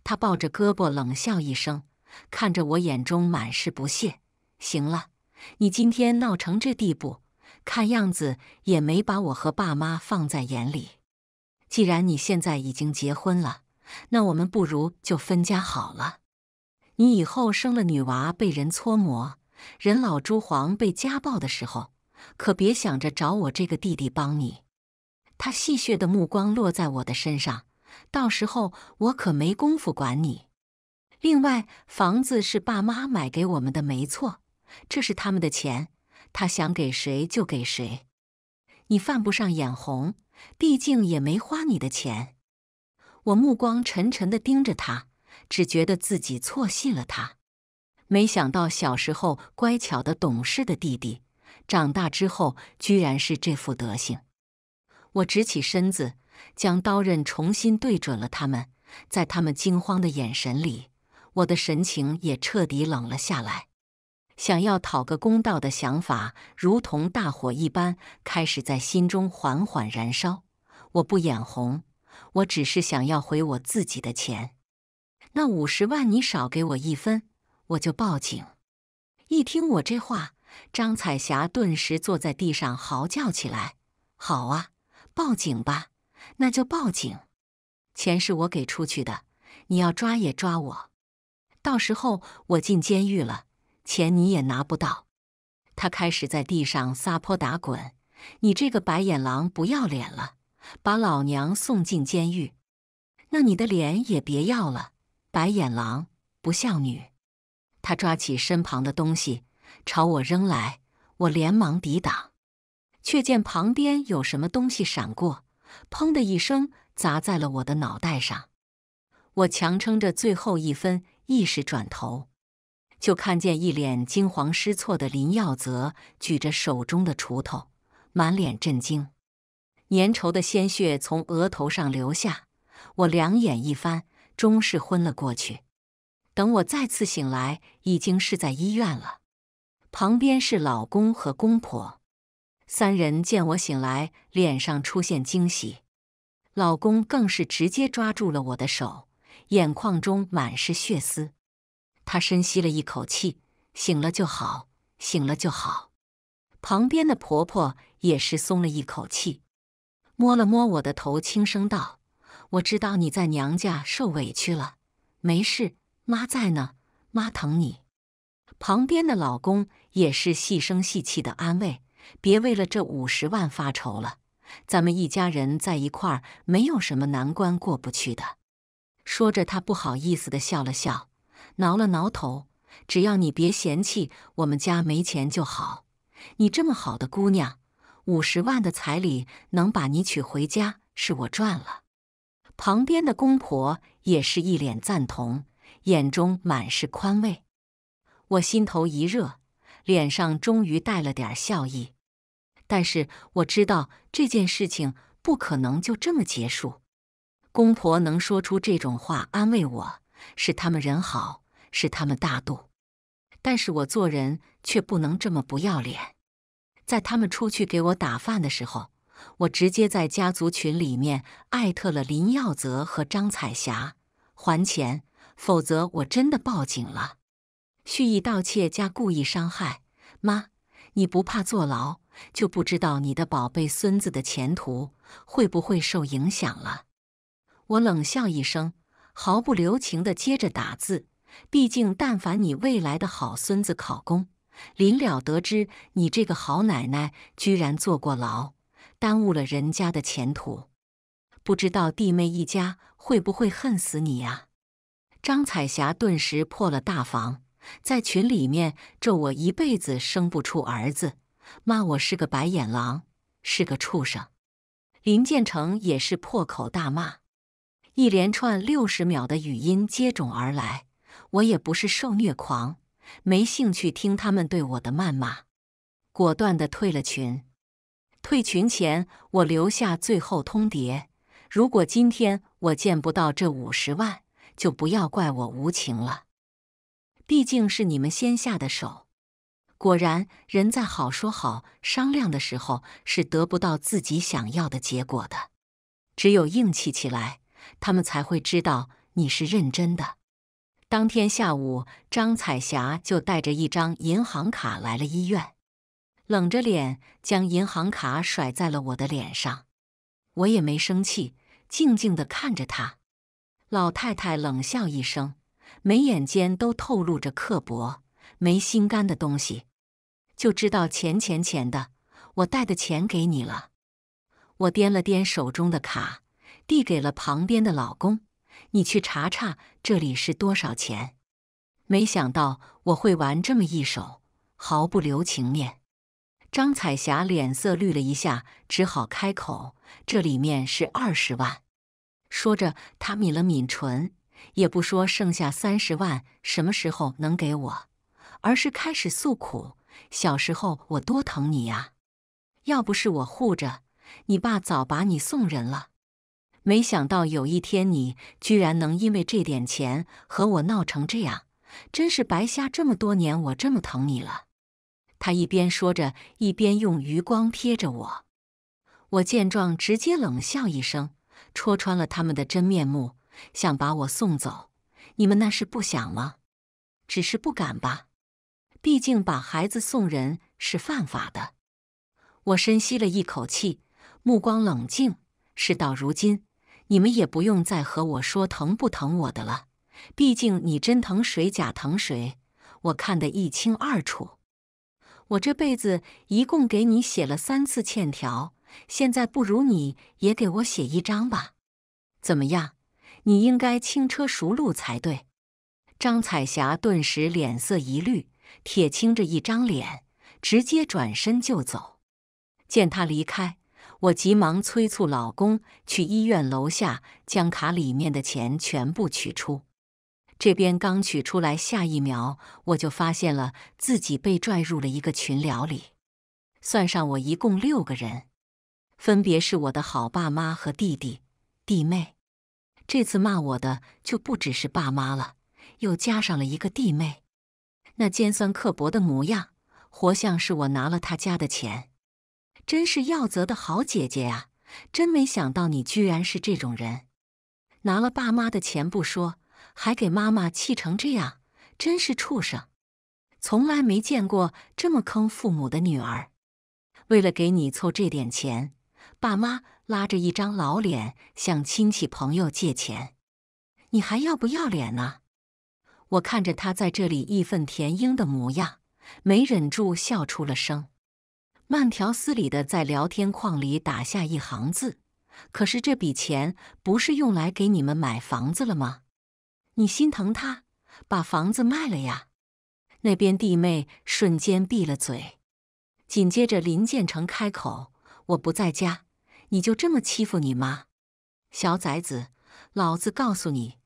Speaker 1: 他抱着胳膊冷笑一声，看着我，眼中满是不屑。行了，你今天闹成这地步，看样子也没把我和爸妈放在眼里。既然你现在已经结婚了，那我们不如就分家好了。你以后生了女娃被人搓磨，人老珠黄被家暴的时候。可别想着找我这个弟弟帮你。他戏谑的目光落在我的身上，到时候我可没工夫管你。另外，房子是爸妈买给我们的，没错，这是他们的钱，他想给谁就给谁。你犯不上眼红，毕竟也没花你的钱。我目光沉沉的盯着他，只觉得自己错信了他。没想到小时候乖巧的、懂事的弟弟。长大之后，居然是这副德行！我直起身子，将刀刃重新对准了他们。在他们惊慌的眼神里，我的神情也彻底冷了下来。想要讨个公道的想法，如同大火一般开始在心中缓缓燃烧。我不眼红，我只是想要回我自己的钱。那五十万，你少给我一分，我就报警。一听我这话。张彩霞顿时坐在地上嚎叫起来：“好啊，报警吧！那就报警！钱是我给出去的，你要抓也抓我。到时候我进监狱了，钱你也拿不到。”她开始在地上撒泼打滚：“你这个白眼狼，不要脸了，把老娘送进监狱，那你的脸也别要了！白眼狼，不孝女！”她抓起身旁的东西。朝我扔来，我连忙抵挡，却见旁边有什么东西闪过，砰的一声砸在了我的脑袋上。我强撑着最后一分意识转头，就看见一脸惊慌失措的林耀泽举着手中的锄头，满脸震惊，粘稠的鲜血从额头上流下。我两眼一翻，终是昏了过去。等我再次醒来，已经是在医院了。旁边是老公和公婆，三人见我醒来，脸上出现惊喜。老公更是直接抓住了我的手，眼眶中满是血丝。他深吸了一口气：“醒了就好，醒了就好。”旁边的婆婆也是松了一口气，摸了摸我的头，轻声道：“我知道你在娘家受委屈了，没事，妈在呢，妈疼你。”旁边的老公也是细声细气的安慰：“别为了这五十万发愁了，咱们一家人在一块儿，没有什么难关过不去的。”说着，他不好意思的笑了笑，挠了挠头：“只要你别嫌弃我们家没钱就好。你这么好的姑娘，五十万的彩礼能把你娶回家，是我赚了。”旁边的公婆也是一脸赞同，眼中满是宽慰。我心头一热，脸上终于带了点笑意。但是我知道这件事情不可能就这么结束。公婆能说出这种话安慰我，是他们人好，是他们大度。但是我做人却不能这么不要脸。在他们出去给我打饭的时候，我直接在家族群里面艾特了林耀泽和张彩霞，还钱，否则我真的报警了。蓄意盗窃加故意伤害，妈，你不怕坐牢，就不知道你的宝贝孙子的前途会不会受影响了？我冷笑一声，毫不留情地接着打字。毕竟，但凡你未来的好孙子考公，临了得知你这个好奶奶居然坐过牢，耽误了人家的前途，不知道弟妹一家会不会恨死你啊？张彩霞顿时破了大防。在群里面咒我一辈子生不出儿子，骂我是个白眼狼，是个畜生。林建成也是破口大骂，一连串六十秒的语音接踵而来。我也不是受虐狂，没兴趣听他们对我的谩骂，果断的退了群。退群前，我留下最后通牒：如果今天我见不到这五十万，就不要怪我无情了。毕竟是你们先下的手，果然人在好说好商量的时候是得不到自己想要的结果的，只有硬气起来，他们才会知道你是认真的。当天下午，张彩霞就带着一张银行卡来了医院，冷着脸将银行卡甩在了我的脸上，我也没生气，静静的看着她。老太太冷笑一声。眉眼间都透露着刻薄、没心肝的东西，就知道钱钱钱的。我带的钱给你了，我掂了掂手中的卡，递给了旁边的老公：“你去查查这里是多少钱。”没想到我会玩这么一手，毫不留情面。张彩霞脸色绿了一下，只好开口：“这里面是二十万。”说着，她抿了抿唇。也不说剩下三十万什么时候能给我，而是开始诉苦。小时候我多疼你呀，要不是我护着你爸，早把你送人了。没想到有一天你居然能因为这点钱和我闹成这样，真是白瞎这么多年我这么疼你了。他一边说着，一边用余光瞥着我。我见状，直接冷笑一声，戳穿了他们的真面目。想把我送走，你们那是不想吗？只是不敢吧。毕竟把孩子送人是犯法的。我深吸了一口气，目光冷静。事到如今，你们也不用再和我说疼不疼我的了。毕竟你真疼谁假疼谁，我看得一清二楚。我这辈子一共给你写了三次欠条，现在不如你也给我写一张吧。怎么样？你应该轻车熟路才对。张彩霞顿时脸色一绿，铁青着一张脸，直接转身就走。见她离开，我急忙催促老公去医院楼下将卡里面的钱全部取出。这边刚取出来，下一秒我就发现了自己被拽入了一个群聊里。算上我，一共六个人，分别是我的好爸妈和弟弟、弟妹。这次骂我的就不只是爸妈了，又加上了一个弟妹，那尖酸刻薄的模样，活像是我拿了他家的钱，真是耀泽的好姐姐呀！真没想到你居然是这种人，拿了爸妈的钱不说，还给妈妈气成这样，真是畜生！从来没见过这么坑父母的女儿，为了给你凑这点钱，爸妈。拉着一张老脸向亲戚朋友借钱，你还要不要脸呢？我看着他在这里义愤填膺的模样，没忍住笑出了声。慢条斯理的在聊天框里打下一行字：“可是这笔钱不是用来给你们买房子了吗？你心疼他，把房子卖了呀。”那边弟妹瞬间闭了嘴，紧接着林建成开口：“我不在家。”你就这么欺负你妈，小崽子！老子告诉你，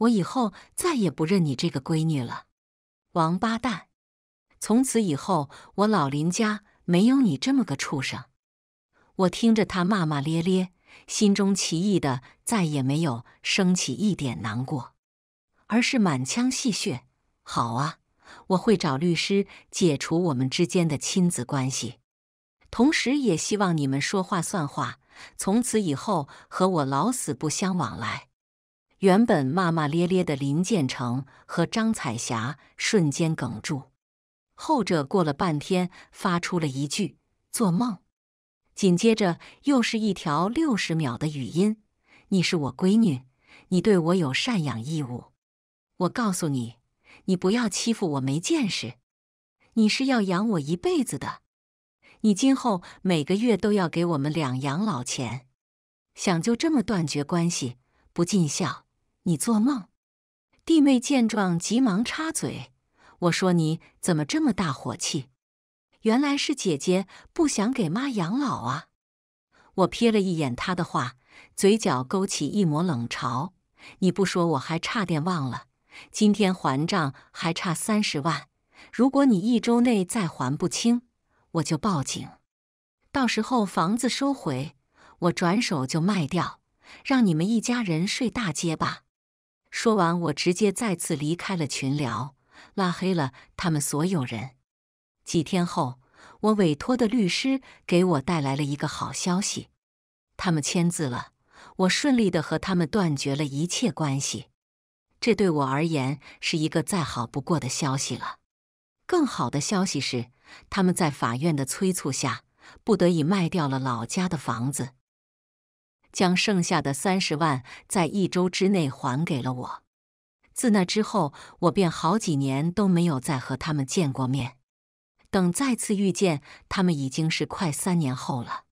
Speaker 1: 我以后再也不认你这个闺女了，王八蛋！从此以后，我老林家没有你这么个畜生！我听着他骂骂咧咧，心中奇异的再也没有升起一点难过，而是满腔戏谑。好啊，我会找律师解除我们之间的亲子关系，同时也希望你们说话算话。从此以后和我老死不相往来。原本骂骂咧咧的林建成和张彩霞瞬间哽住，后者过了半天发出了一句“做梦”，紧接着又是一条六十秒的语音：“你是我闺女，你对我有赡养义务。我告诉你，你不要欺负我没见识，你是要养我一辈子的。”你今后每个月都要给我们两养老钱，想就这么断绝关系不尽孝？你做梦！弟妹见状急忙插嘴：“我说你怎么这么大火气？原来是姐姐不想给妈养老啊！”我瞥了一眼她的话，嘴角勾起一抹冷嘲：“你不说我还差点忘了，今天还账还差三十万，如果你一周内再还不清……”我就报警，到时候房子收回，我转手就卖掉，让你们一家人睡大街吧。说完，我直接再次离开了群聊，拉黑了他们所有人。几天后，我委托的律师给我带来了一个好消息，他们签字了，我顺利的和他们断绝了一切关系。这对我而言是一个再好不过的消息了。更好的消息是。他们在法院的催促下，不得已卖掉了老家的房子，将剩下的三十万在一周之内还给了我。自那之后，我便好几年都没有再和他们见过面。等再次遇见他们，已经是快三年后了。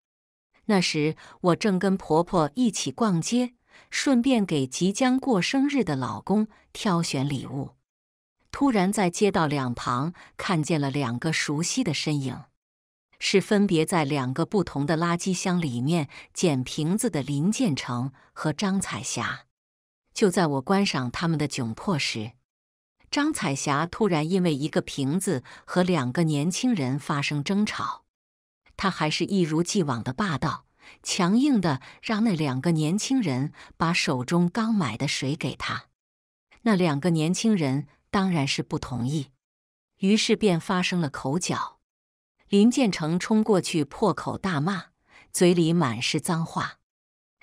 Speaker 1: 那时我正跟婆婆一起逛街，顺便给即将过生日的老公挑选礼物。突然，在街道两旁看见了两个熟悉的身影，是分别在两个不同的垃圾箱里面捡瓶子的林建成和张彩霞。就在我观赏他们的窘迫时，张彩霞突然因为一个瓶子和两个年轻人发生争吵。她还是一如既往的霸道强硬的，让那两个年轻人把手中刚买的水给她。那两个年轻人。当然是不同意，于是便发生了口角。林建成冲过去破口大骂，嘴里满是脏话。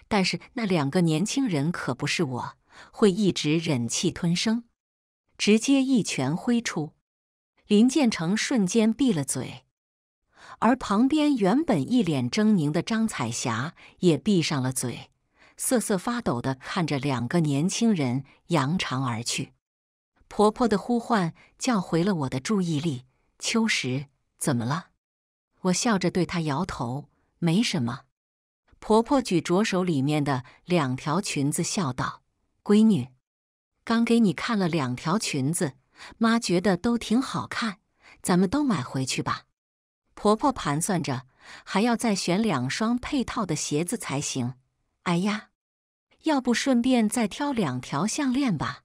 Speaker 1: 但是那两个年轻人可不是我，会一直忍气吞声，直接一拳挥出。林建成瞬间闭了嘴，而旁边原本一脸狰狞的张彩霞也闭上了嘴，瑟瑟发抖的看着两个年轻人扬长而去。婆婆的呼唤叫回了我的注意力。秋实，怎么了？我笑着对她摇头，没什么。婆婆举着手里面的两条裙子，笑道：“闺女，刚给你看了两条裙子，妈觉得都挺好看，咱们都买回去吧。”婆婆盘算着，还要再选两双配套的鞋子才行。哎呀，要不顺便再挑两条项链吧。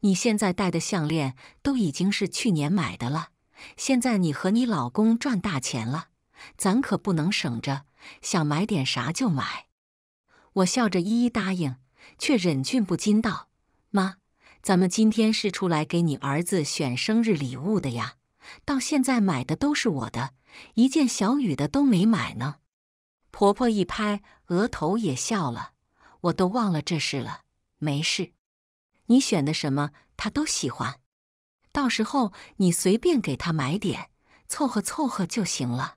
Speaker 1: 你现在戴的项链都已经是去年买的了，现在你和你老公赚大钱了，咱可不能省着，想买点啥就买。我笑着一一答应，却忍俊不禁道：“妈，咱们今天是出来给你儿子选生日礼物的呀，到现在买的都是我的，一件小雨的都没买呢。”婆婆一拍额头也笑了：“我都忘了这事了，没事。”你选的什么，他都喜欢。到时候你随便给他买点，凑合凑合就行了。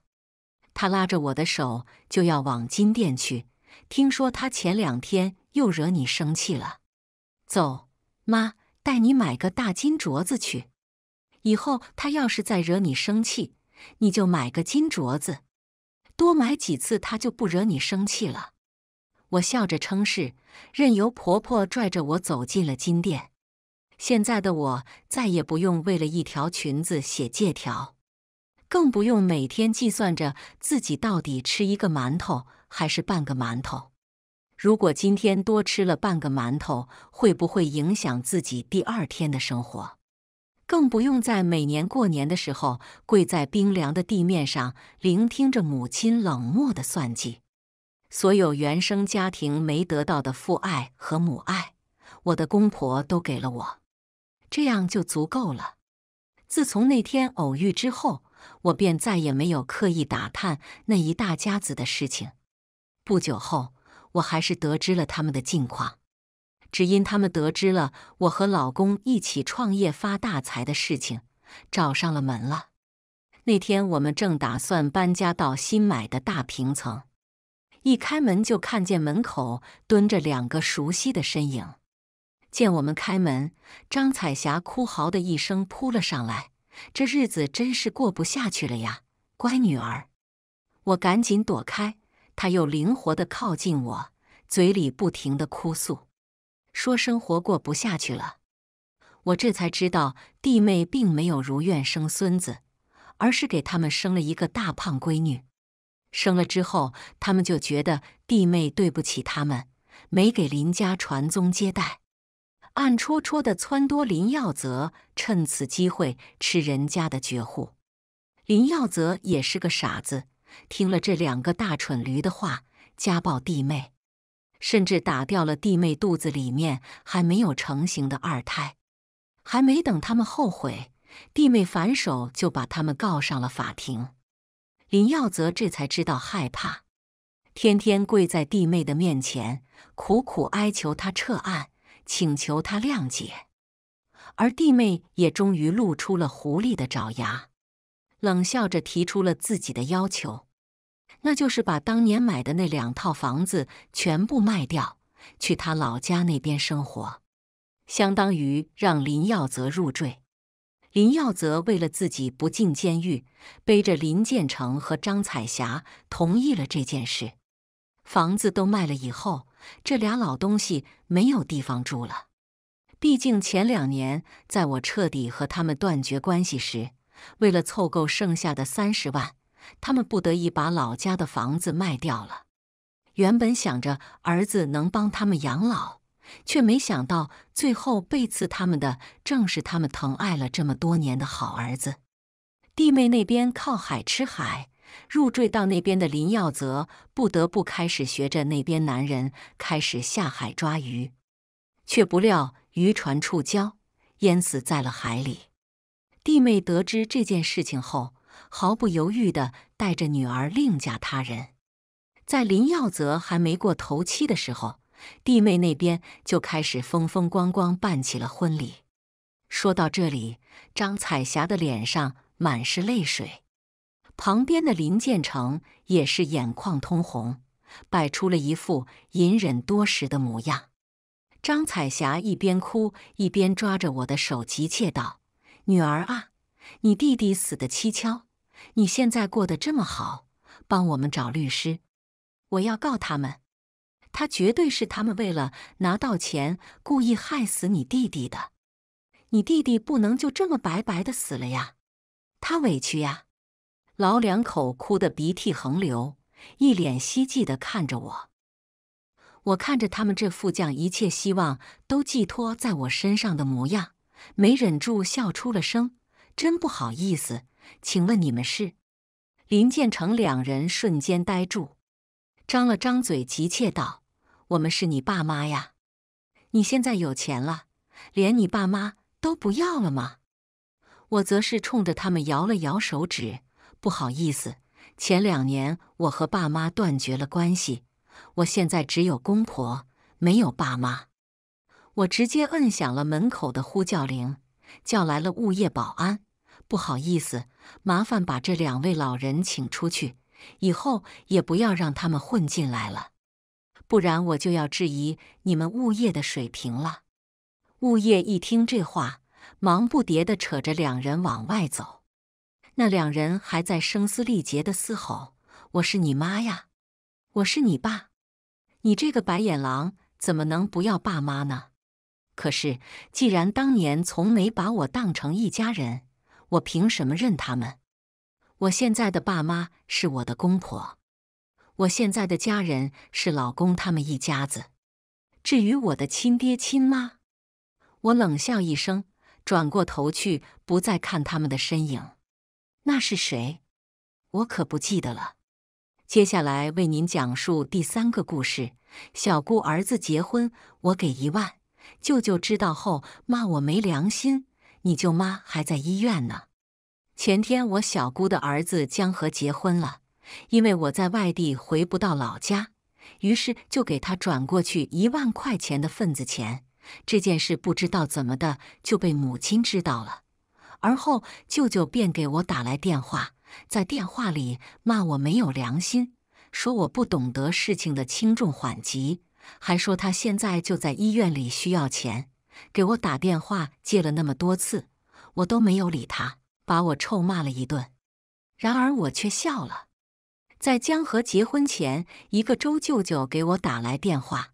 Speaker 1: 他拉着我的手就要往金店去。听说他前两天又惹你生气了。走，妈，带你买个大金镯子去。以后他要是再惹你生气，你就买个金镯子，多买几次他就不惹你生气了。我笑着称是，任由婆婆拽着我走进了金店。现在的我再也不用为了一条裙子写借条，更不用每天计算着自己到底吃一个馒头还是半个馒头。如果今天多吃了半个馒头，会不会影响自己第二天的生活？更不用在每年过年的时候跪在冰凉的地面上，聆听着母亲冷漠的算计。所有原生家庭没得到的父爱和母爱，我的公婆都给了我，这样就足够了。自从那天偶遇之后，我便再也没有刻意打探那一大家子的事情。不久后，我还是得知了他们的近况，只因他们得知了我和老公一起创业发大财的事情，找上了门了。那天我们正打算搬家到新买的大平层。一开门就看见门口蹲着两个熟悉的身影，见我们开门，张彩霞哭嚎的一声扑了上来。这日子真是过不下去了呀，乖女儿！我赶紧躲开，她又灵活的靠近我，嘴里不停的哭诉，说生活过不下去了。我这才知道，弟妹并没有如愿生孙子，而是给他们生了一个大胖闺女。生了之后，他们就觉得弟妹对不起他们，没给林家传宗接代，暗戳戳的撺掇林耀泽趁此机会吃人家的绝户。林耀泽也是个傻子，听了这两个大蠢驴的话，家暴弟妹，甚至打掉了弟妹肚子里面还没有成型的二胎。还没等他们后悔，弟妹反手就把他们告上了法庭。林耀泽这才知道害怕，天天跪在弟妹的面前苦苦哀求他撤案，请求他谅解。而弟妹也终于露出了狐狸的爪牙，冷笑着提出了自己的要求，那就是把当年买的那两套房子全部卖掉，去他老家那边生活，相当于让林耀泽入赘。林耀泽为了自己不进监狱，背着林建成和张彩霞同意了这件事。房子都卖了以后，这俩老东西没有地方住了。毕竟前两年在我彻底和他们断绝关系时，为了凑够剩下的三十万，他们不得已把老家的房子卖掉了。原本想着儿子能帮他们养老。却没想到，最后背刺他们的，正是他们疼爱了这么多年的好儿子。弟妹那边靠海吃海，入赘到那边的林耀泽不得不开始学着那边男人开始下海抓鱼，却不料渔船触礁，淹死在了海里。弟妹得知这件事情后，毫不犹豫的带着女儿另嫁他人。在林耀泽还没过头七的时候。弟妹那边就开始风风光光办起了婚礼。说到这里，张彩霞的脸上满是泪水，旁边的林建成也是眼眶通红，摆出了一副隐忍多时的模样。张彩霞一边哭一边抓着我的手，急切道：“女儿啊，你弟弟死得蹊跷，你现在过得这么好，帮我们找律师，我要告他们。”他绝对是他们为了拿到钱故意害死你弟弟的，你弟弟不能就这么白白的死了呀！他委屈呀！老两口哭得鼻涕横流，一脸希冀的看着我。我看着他们这副将一切希望都寄托在我身上的模样，没忍住笑出了声。真不好意思，请问你们是林建成？两人瞬间呆住，张了张嘴，急切道。我们是你爸妈呀！你现在有钱了，连你爸妈都不要了吗？我则是冲着他们摇了摇手指。不好意思，前两年我和爸妈断绝了关系，我现在只有公婆，没有爸妈。我直接摁响了门口的呼叫铃，叫来了物业保安。不好意思，麻烦把这两位老人请出去，以后也不要让他们混进来了。不然我就要质疑你们物业的水平了。物业一听这话，忙不迭的扯着两人往外走。那两人还在声嘶力竭的嘶吼：“我是你妈呀，我是你爸，你这个白眼狼怎么能不要爸妈呢？可是既然当年从没把我当成一家人，我凭什么认他们？我现在的爸妈是我的公婆。”我现在的家人是老公他们一家子，至于我的亲爹亲妈，我冷笑一声，转过头去，不再看他们的身影。那是谁？我可不记得了。接下来为您讲述第三个故事：小姑儿子结婚，我给一万，舅舅知道后骂我没良心。你舅妈还在医院呢。前天我小姑的儿子江河结婚了。因为我在外地回不到老家，于是就给他转过去一万块钱的份子钱。这件事不知道怎么的就被母亲知道了，而后舅舅便给我打来电话，在电话里骂我没有良心，说我不懂得事情的轻重缓急，还说他现在就在医院里需要钱，给我打电话借了那么多次，我都没有理他，把我臭骂了一顿。然而我却笑了。在江河结婚前，一个周舅舅给我打来电话，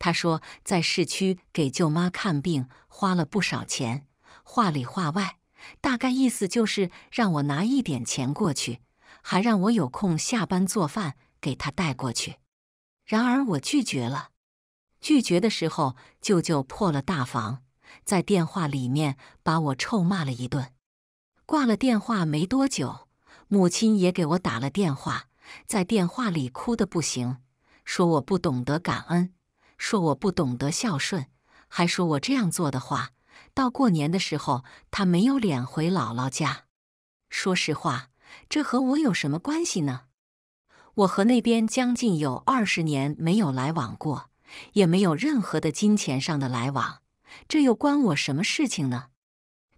Speaker 1: 他说在市区给舅妈看病花了不少钱，话里话外，大概意思就是让我拿一点钱过去，还让我有空下班做饭给他带过去。然而我拒绝了，拒绝的时候，舅舅破了大防，在电话里面把我臭骂了一顿。挂了电话没多久，母亲也给我打了电话。在电话里哭得不行，说我不懂得感恩，说我不懂得孝顺，还说我这样做的话，到过年的时候他没有脸回姥姥家。说实话，这和我有什么关系呢？我和那边将近有二十年没有来往过，也没有任何的金钱上的来往，这又关我什么事情呢？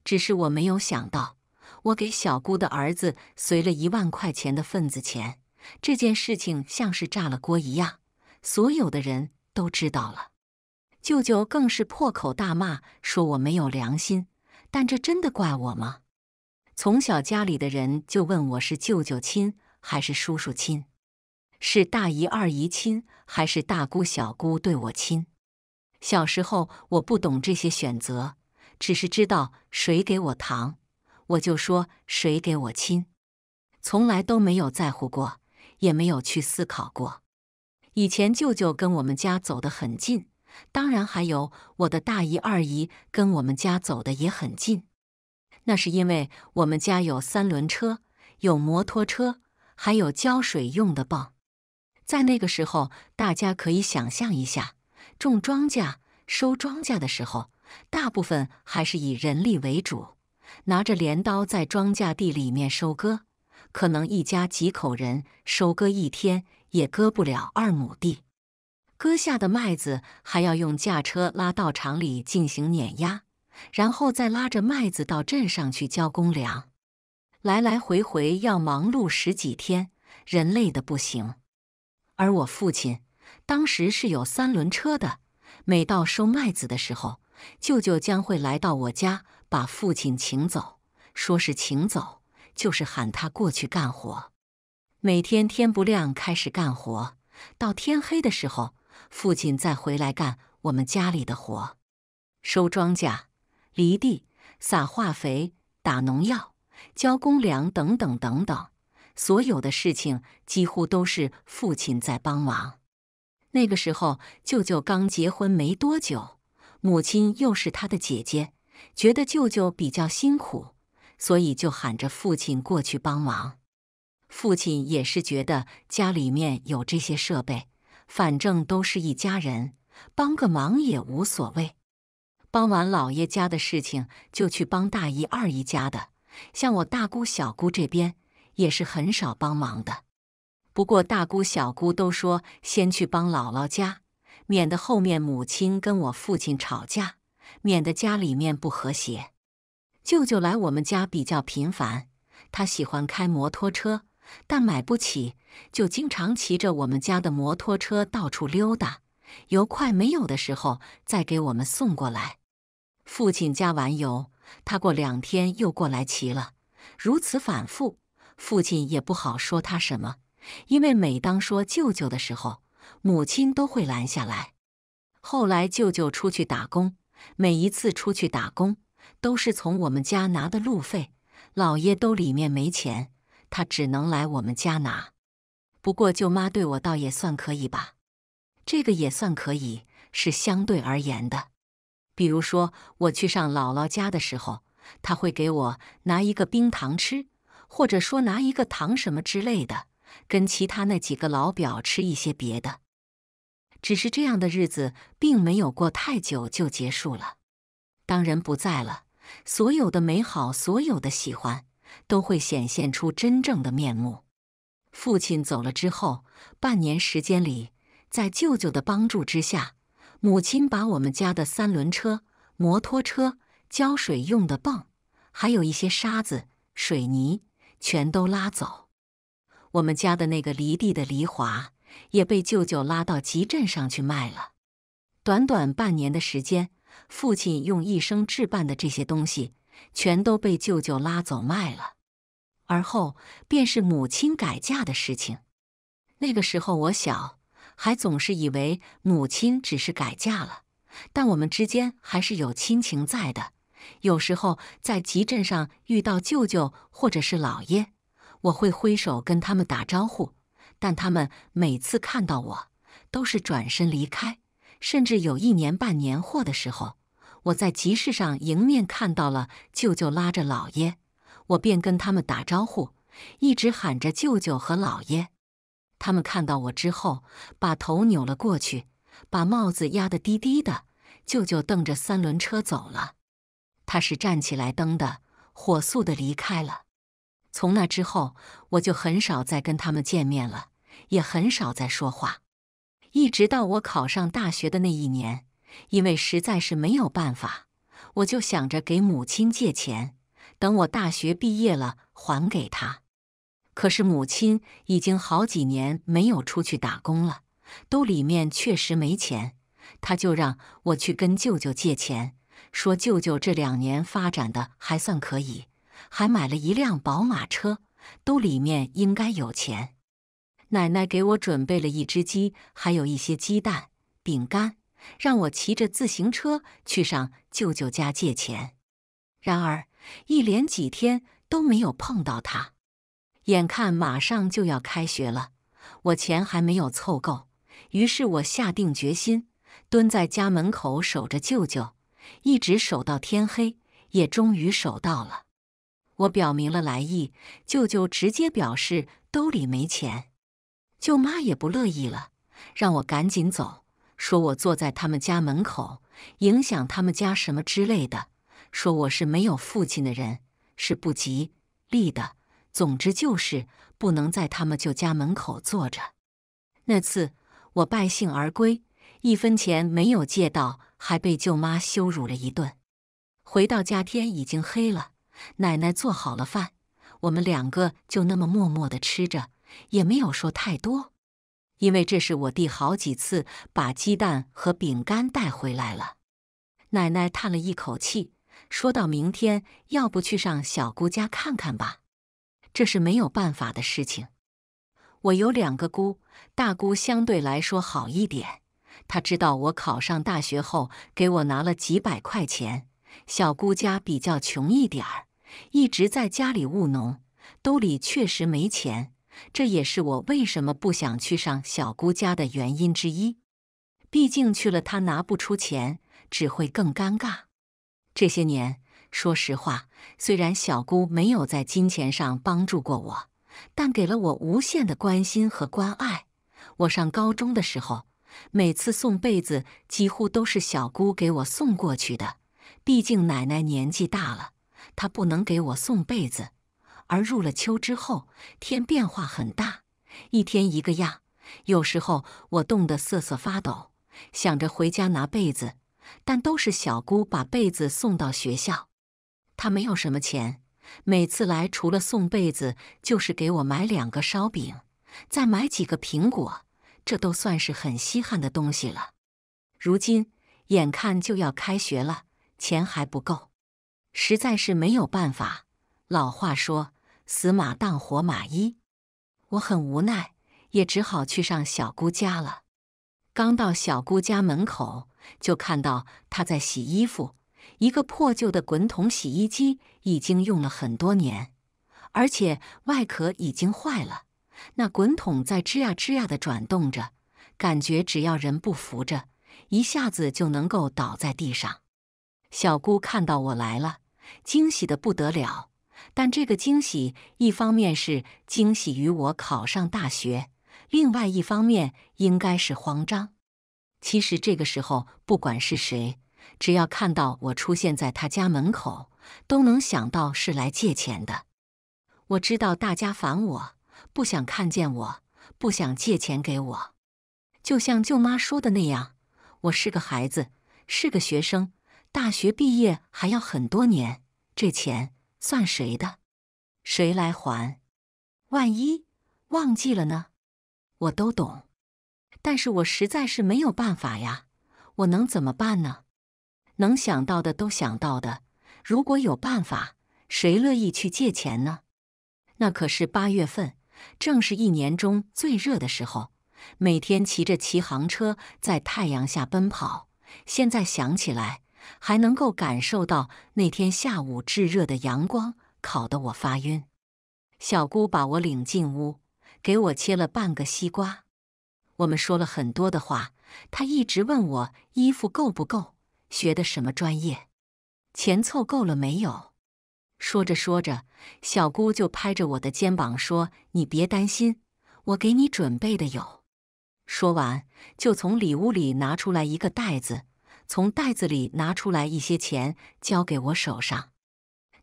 Speaker 1: 只是我没有想到，我给小姑的儿子随了一万块钱的份子钱。这件事情像是炸了锅一样，所有的人都知道了。舅舅更是破口大骂，说我没有良心。但这真的怪我吗？从小家里的人就问我是舅舅亲还是叔叔亲，是大姨二姨亲还是大姑小姑对我亲。小时候我不懂这些选择，只是知道谁给我糖，我就说谁给我亲，从来都没有在乎过。也没有去思考过。以前舅舅跟我们家走得很近，当然还有我的大姨、二姨跟我们家走的也很近。那是因为我们家有三轮车，有摩托车，还有浇水用的泵。在那个时候，大家可以想象一下，种庄稼、收庄稼的时候，大部分还是以人力为主，拿着镰刀在庄稼地里面收割。可能一家几口人收割一天也割不了二亩地，割下的麦子还要用架车拉到厂里进行碾压，然后再拉着麦子到镇上去交公粮，来来回回要忙碌十几天，人累的不行。而我父亲当时是有三轮车的，每到收麦子的时候，舅舅将会来到我家把父亲请走，说是请走。就是喊他过去干活，每天天不亮开始干活，到天黑的时候，父亲再回来干我们家里的活，收庄稼、犁地、撒化肥、打农药、交公粮等等等等，所有的事情几乎都是父亲在帮忙。那个时候，舅舅刚结婚没多久，母亲又是他的姐姐，觉得舅舅比较辛苦。所以就喊着父亲过去帮忙，父亲也是觉得家里面有这些设备，反正都是一家人，帮个忙也无所谓。帮完老爷家的事情，就去帮大姨、二姨家的。像我大姑、小姑这边，也是很少帮忙的。不过大姑、小姑都说先去帮姥姥家，免得后面母亲跟我父亲吵架，免得家里面不和谐。舅舅来我们家比较频繁，他喜欢开摩托车，但买不起，就经常骑着我们家的摩托车到处溜达，油快没有的时候再给我们送过来。父亲加完油，他过两天又过来骑了，如此反复，父亲也不好说他什么，因为每当说舅舅的时候，母亲都会拦下来。后来舅舅出去打工，每一次出去打工。都是从我们家拿的路费，老爷兜里面没钱，他只能来我们家拿。不过舅妈对我倒也算可以吧，这个也算可以，是相对而言的。比如说我去上姥姥家的时候，他会给我拿一个冰糖吃，或者说拿一个糖什么之类的，跟其他那几个老表吃一些别的。只是这样的日子并没有过太久就结束了，当人不在了。所有的美好，所有的喜欢，都会显现出真正的面目。父亲走了之后，半年时间里，在舅舅的帮助之下，母亲把我们家的三轮车、摩托车、浇水用的泵，还有一些沙子、水泥，全都拉走。我们家的那个犁地的犁铧也被舅舅拉到集镇上去卖了。短短半年的时间。父亲用一生置办的这些东西，全都被舅舅拉走卖了。而后便是母亲改嫁的事情。那个时候我小，还总是以为母亲只是改嫁了，但我们之间还是有亲情在的。有时候在集镇上遇到舅舅或者是姥爷，我会挥手跟他们打招呼，但他们每次看到我，都是转身离开。甚至有一年办年货的时候，我在集市上迎面看到了舅舅拉着姥爷，我便跟他们打招呼，一直喊着舅舅和姥爷。他们看到我之后，把头扭了过去，把帽子压得低低的。舅舅蹬着三轮车走了，他是站起来蹬的，火速的离开了。从那之后，我就很少再跟他们见面了，也很少再说话。一直到我考上大学的那一年，因为实在是没有办法，我就想着给母亲借钱，等我大学毕业了还给她。可是母亲已经好几年没有出去打工了，兜里面确实没钱，他就让我去跟舅舅借钱，说舅舅这两年发展的还算可以，还买了一辆宝马车，兜里面应该有钱。奶奶给我准备了一只鸡，还有一些鸡蛋、饼干，让我骑着自行车去上舅舅家借钱。然而，一连几天都没有碰到他。眼看马上就要开学了，我钱还没有凑够，于是我下定决心，蹲在家门口守着舅舅，一直守到天黑，也终于守到了。我表明了来意，舅舅直接表示兜里没钱。舅妈也不乐意了，让我赶紧走，说我坐在他们家门口影响他们家什么之类的，说我是没有父亲的人是不吉利的，总之就是不能在他们舅家门口坐着。那次我败兴而归，一分钱没有借到，还被舅妈羞辱了一顿。回到家，天已经黑了，奶奶做好了饭，我们两个就那么默默地吃着。也没有说太多，因为这是我弟好几次把鸡蛋和饼干带回来了。奶奶叹了一口气，说到：“明天要不去上小姑家看看吧？这是没有办法的事情。我有两个姑，大姑相对来说好一点，她知道我考上大学后，给我拿了几百块钱。小姑家比较穷一点儿，一直在家里务农，兜里确实没钱。”这也是我为什么不想去上小姑家的原因之一，毕竟去了她拿不出钱，只会更尴尬。这些年，说实话，虽然小姑没有在金钱上帮助过我，但给了我无限的关心和关爱。我上高中的时候，每次送被子几乎都是小姑给我送过去的，毕竟奶奶年纪大了，她不能给我送被子。而入了秋之后，天变化很大，一天一个样。有时候我冻得瑟瑟发抖，想着回家拿被子，但都是小姑把被子送到学校。她没有什么钱，每次来除了送被子，就是给我买两个烧饼，再买几个苹果，这都算是很稀罕的东西了。如今眼看就要开学了，钱还不够，实在是没有办法。老话说。死马当活马医，我很无奈，也只好去上小姑家了。刚到小姑家门口，就看到她在洗衣服。一个破旧的滚筒洗衣机已经用了很多年，而且外壳已经坏了。那滚筒在吱呀吱呀的转动着，感觉只要人不扶着，一下子就能够倒在地上。小姑看到我来了，惊喜的不得了。但这个惊喜，一方面是惊喜于我考上大学，另外一方面应该是慌张。其实这个时候，不管是谁，只要看到我出现在他家门口，都能想到是来借钱的。我知道大家烦我，不想看见我，不想借钱给我。就像舅妈说的那样，我是个孩子，是个学生，大学毕业还要很多年，这钱。算谁的？谁来还？万一忘记了呢？我都懂，但是我实在是没有办法呀！我能怎么办呢？能想到的都想到的。如果有办法，谁乐意去借钱呢？那可是八月份，正是一年中最热的时候，每天骑着骑行车在太阳下奔跑。现在想起来。还能够感受到那天下午炙热的阳光烤得我发晕。小姑把我领进屋，给我切了半个西瓜。我们说了很多的话，她一直问我衣服够不够，学的什么专业，钱凑够了没有。说着说着，小姑就拍着我的肩膀说：“你别担心，我给你准备的有。”说完，就从里屋里拿出来一个袋子。从袋子里拿出来一些钱，交给我手上。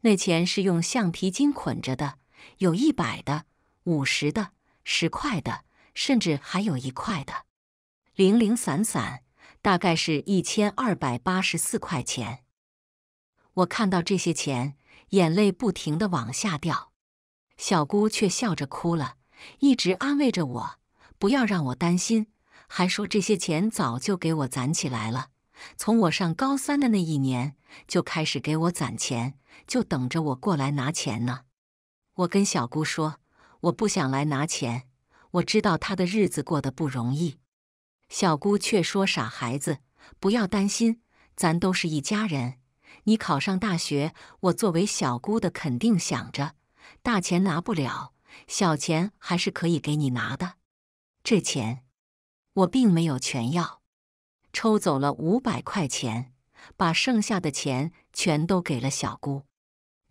Speaker 1: 那钱是用橡皮筋捆着的，有一百的、五十的、十块的，甚至还有一块的，零零散散，大概是一千二百八十四块钱。我看到这些钱，眼泪不停的往下掉。小姑却笑着哭了，一直安慰着我，不要让我担心，还说这些钱早就给我攒起来了。从我上高三的那一年就开始给我攒钱，就等着我过来拿钱呢。我跟小姑说，我不想来拿钱。我知道她的日子过得不容易，小姑却说：“傻孩子，不要担心，咱都是一家人。你考上大学，我作为小姑的肯定想着，大钱拿不了，小钱还是可以给你拿的。这钱，我并没有全要。”抽走了五百块钱，把剩下的钱全都给了小姑，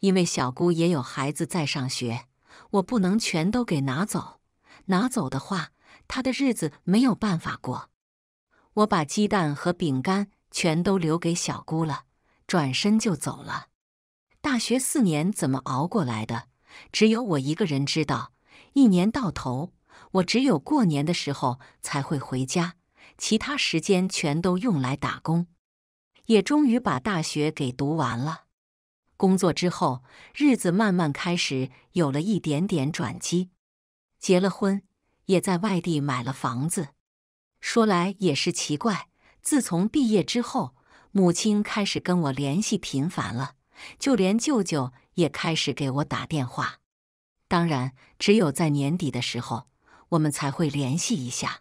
Speaker 1: 因为小姑也有孩子在上学，我不能全都给拿走，拿走的话她的日子没有办法过。我把鸡蛋和饼干全都留给小姑了，转身就走了。大学四年怎么熬过来的，只有我一个人知道。一年到头，我只有过年的时候才会回家。其他时间全都用来打工，也终于把大学给读完了。工作之后，日子慢慢开始有了一点点转机。结了婚，也在外地买了房子。说来也是奇怪，自从毕业之后，母亲开始跟我联系频繁了，就连舅舅也开始给我打电话。当然，只有在年底的时候，我们才会联系一下。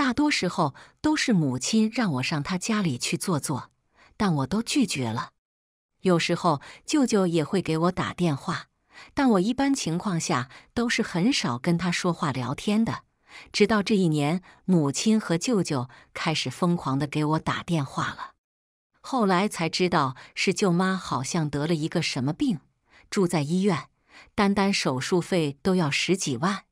Speaker 1: 大多时候都是母亲让我上她家里去坐坐，但我都拒绝了。有时候舅舅也会给我打电话，但我一般情况下都是很少跟他说话聊天的。直到这一年，母亲和舅舅开始疯狂的给我打电话了。后来才知道是舅妈好像得了一个什么病，住在医院，单单手术费都要十几万。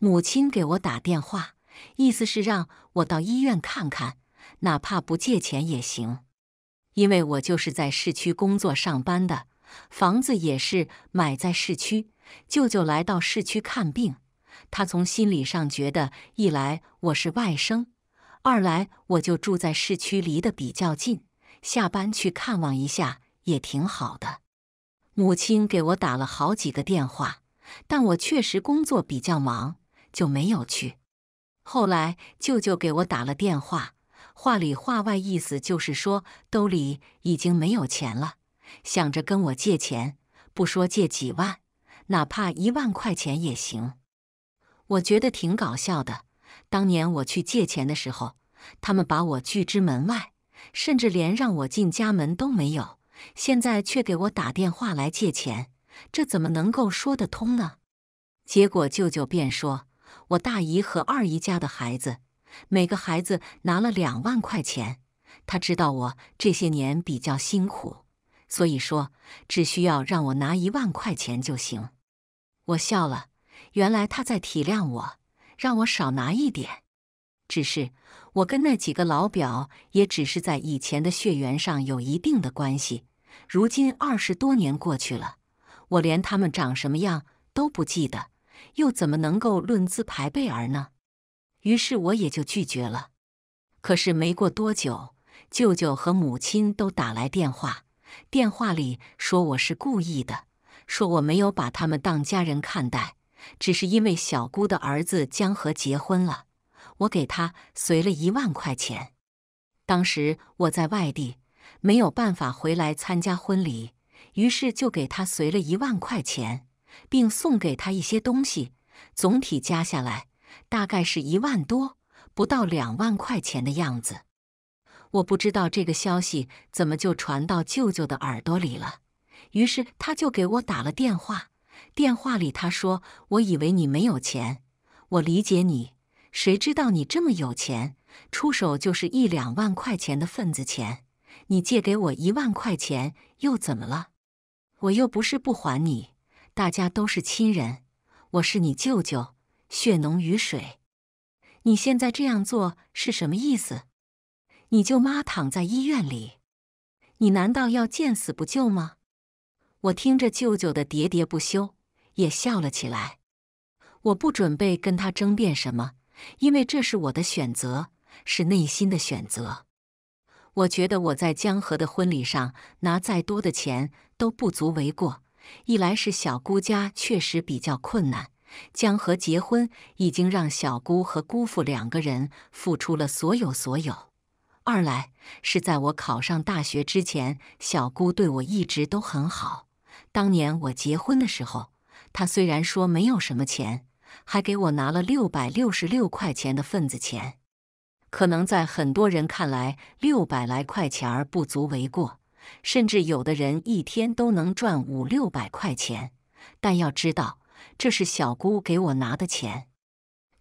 Speaker 1: 母亲给我打电话。意思是让我到医院看看，哪怕不借钱也行。因为我就是在市区工作上班的，房子也是买在市区。舅舅来到市区看病，他从心理上觉得，一来我是外甥，二来我就住在市区，离得比较近，下班去看望一下也挺好的。母亲给我打了好几个电话，但我确实工作比较忙，就没有去。后来，舅舅给我打了电话，话里话外意思就是说，兜里已经没有钱了，想着跟我借钱，不说借几万，哪怕一万块钱也行。我觉得挺搞笑的。当年我去借钱的时候，他们把我拒之门外，甚至连让我进家门都没有。现在却给我打电话来借钱，这怎么能够说得通呢？结果，舅舅便说。我大姨和二姨家的孩子，每个孩子拿了两万块钱。他知道我这些年比较辛苦，所以说只需要让我拿一万块钱就行。我笑了，原来他在体谅我，让我少拿一点。只是我跟那几个老表也只是在以前的血缘上有一定的关系，如今二十多年过去了，我连他们长什么样都不记得。又怎么能够论资排辈儿呢？于是我也就拒绝了。可是没过多久，舅舅和母亲都打来电话，电话里说我是故意的，说我没有把他们当家人看待，只是因为小姑的儿子江河结婚了，我给他随了一万块钱。当时我在外地，没有办法回来参加婚礼，于是就给他随了一万块钱。并送给他一些东西，总体加下来大概是一万多，不到两万块钱的样子。我不知道这个消息怎么就传到舅舅的耳朵里了，于是他就给我打了电话。电话里他说：“我以为你没有钱，我理解你。谁知道你这么有钱，出手就是一两万块钱的份子钱。你借给我一万块钱又怎么了？我又不是不还你。”大家都是亲人，我是你舅舅，血浓于水。你现在这样做是什么意思？你舅妈躺在医院里，你难道要见死不救吗？我听着舅舅的喋喋不休，也笑了起来。我不准备跟他争辩什么，因为这是我的选择，是内心的选择。我觉得我在江河的婚礼上拿再多的钱都不足为过。一来是小姑家确实比较困难，江河结婚已经让小姑和姑父两个人付出了所有所有；二来是在我考上大学之前，小姑对我一直都很好。当年我结婚的时候，她虽然说没有什么钱，还给我拿了六百六十六块钱的份子钱。可能在很多人看来，六百来块钱儿不足为过。甚至有的人一天都能赚五六百块钱，但要知道，这是小姑给我拿的钱。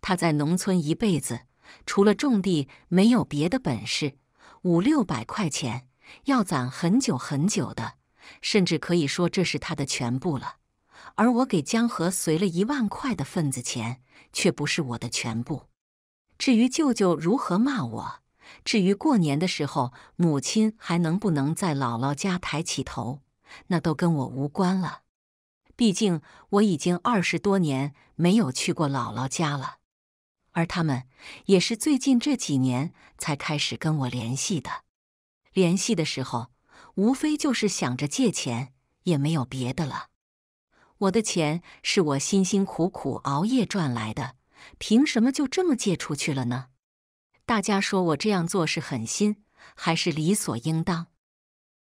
Speaker 1: 她在农村一辈子，除了种地，没有别的本事。五六百块钱要攒很久很久的，甚至可以说这是她的全部了。而我给江河随了一万块的份子钱，却不是我的全部。至于舅舅如何骂我。至于过年的时候，母亲还能不能在姥姥家抬起头，那都跟我无关了。毕竟我已经二十多年没有去过姥姥家了，而他们也是最近这几年才开始跟我联系的。联系的时候，无非就是想着借钱，也没有别的了。我的钱是我辛辛苦苦熬夜赚来的，凭什么就这么借出去了呢？大家说，我这样做是狠心，还是理所应当？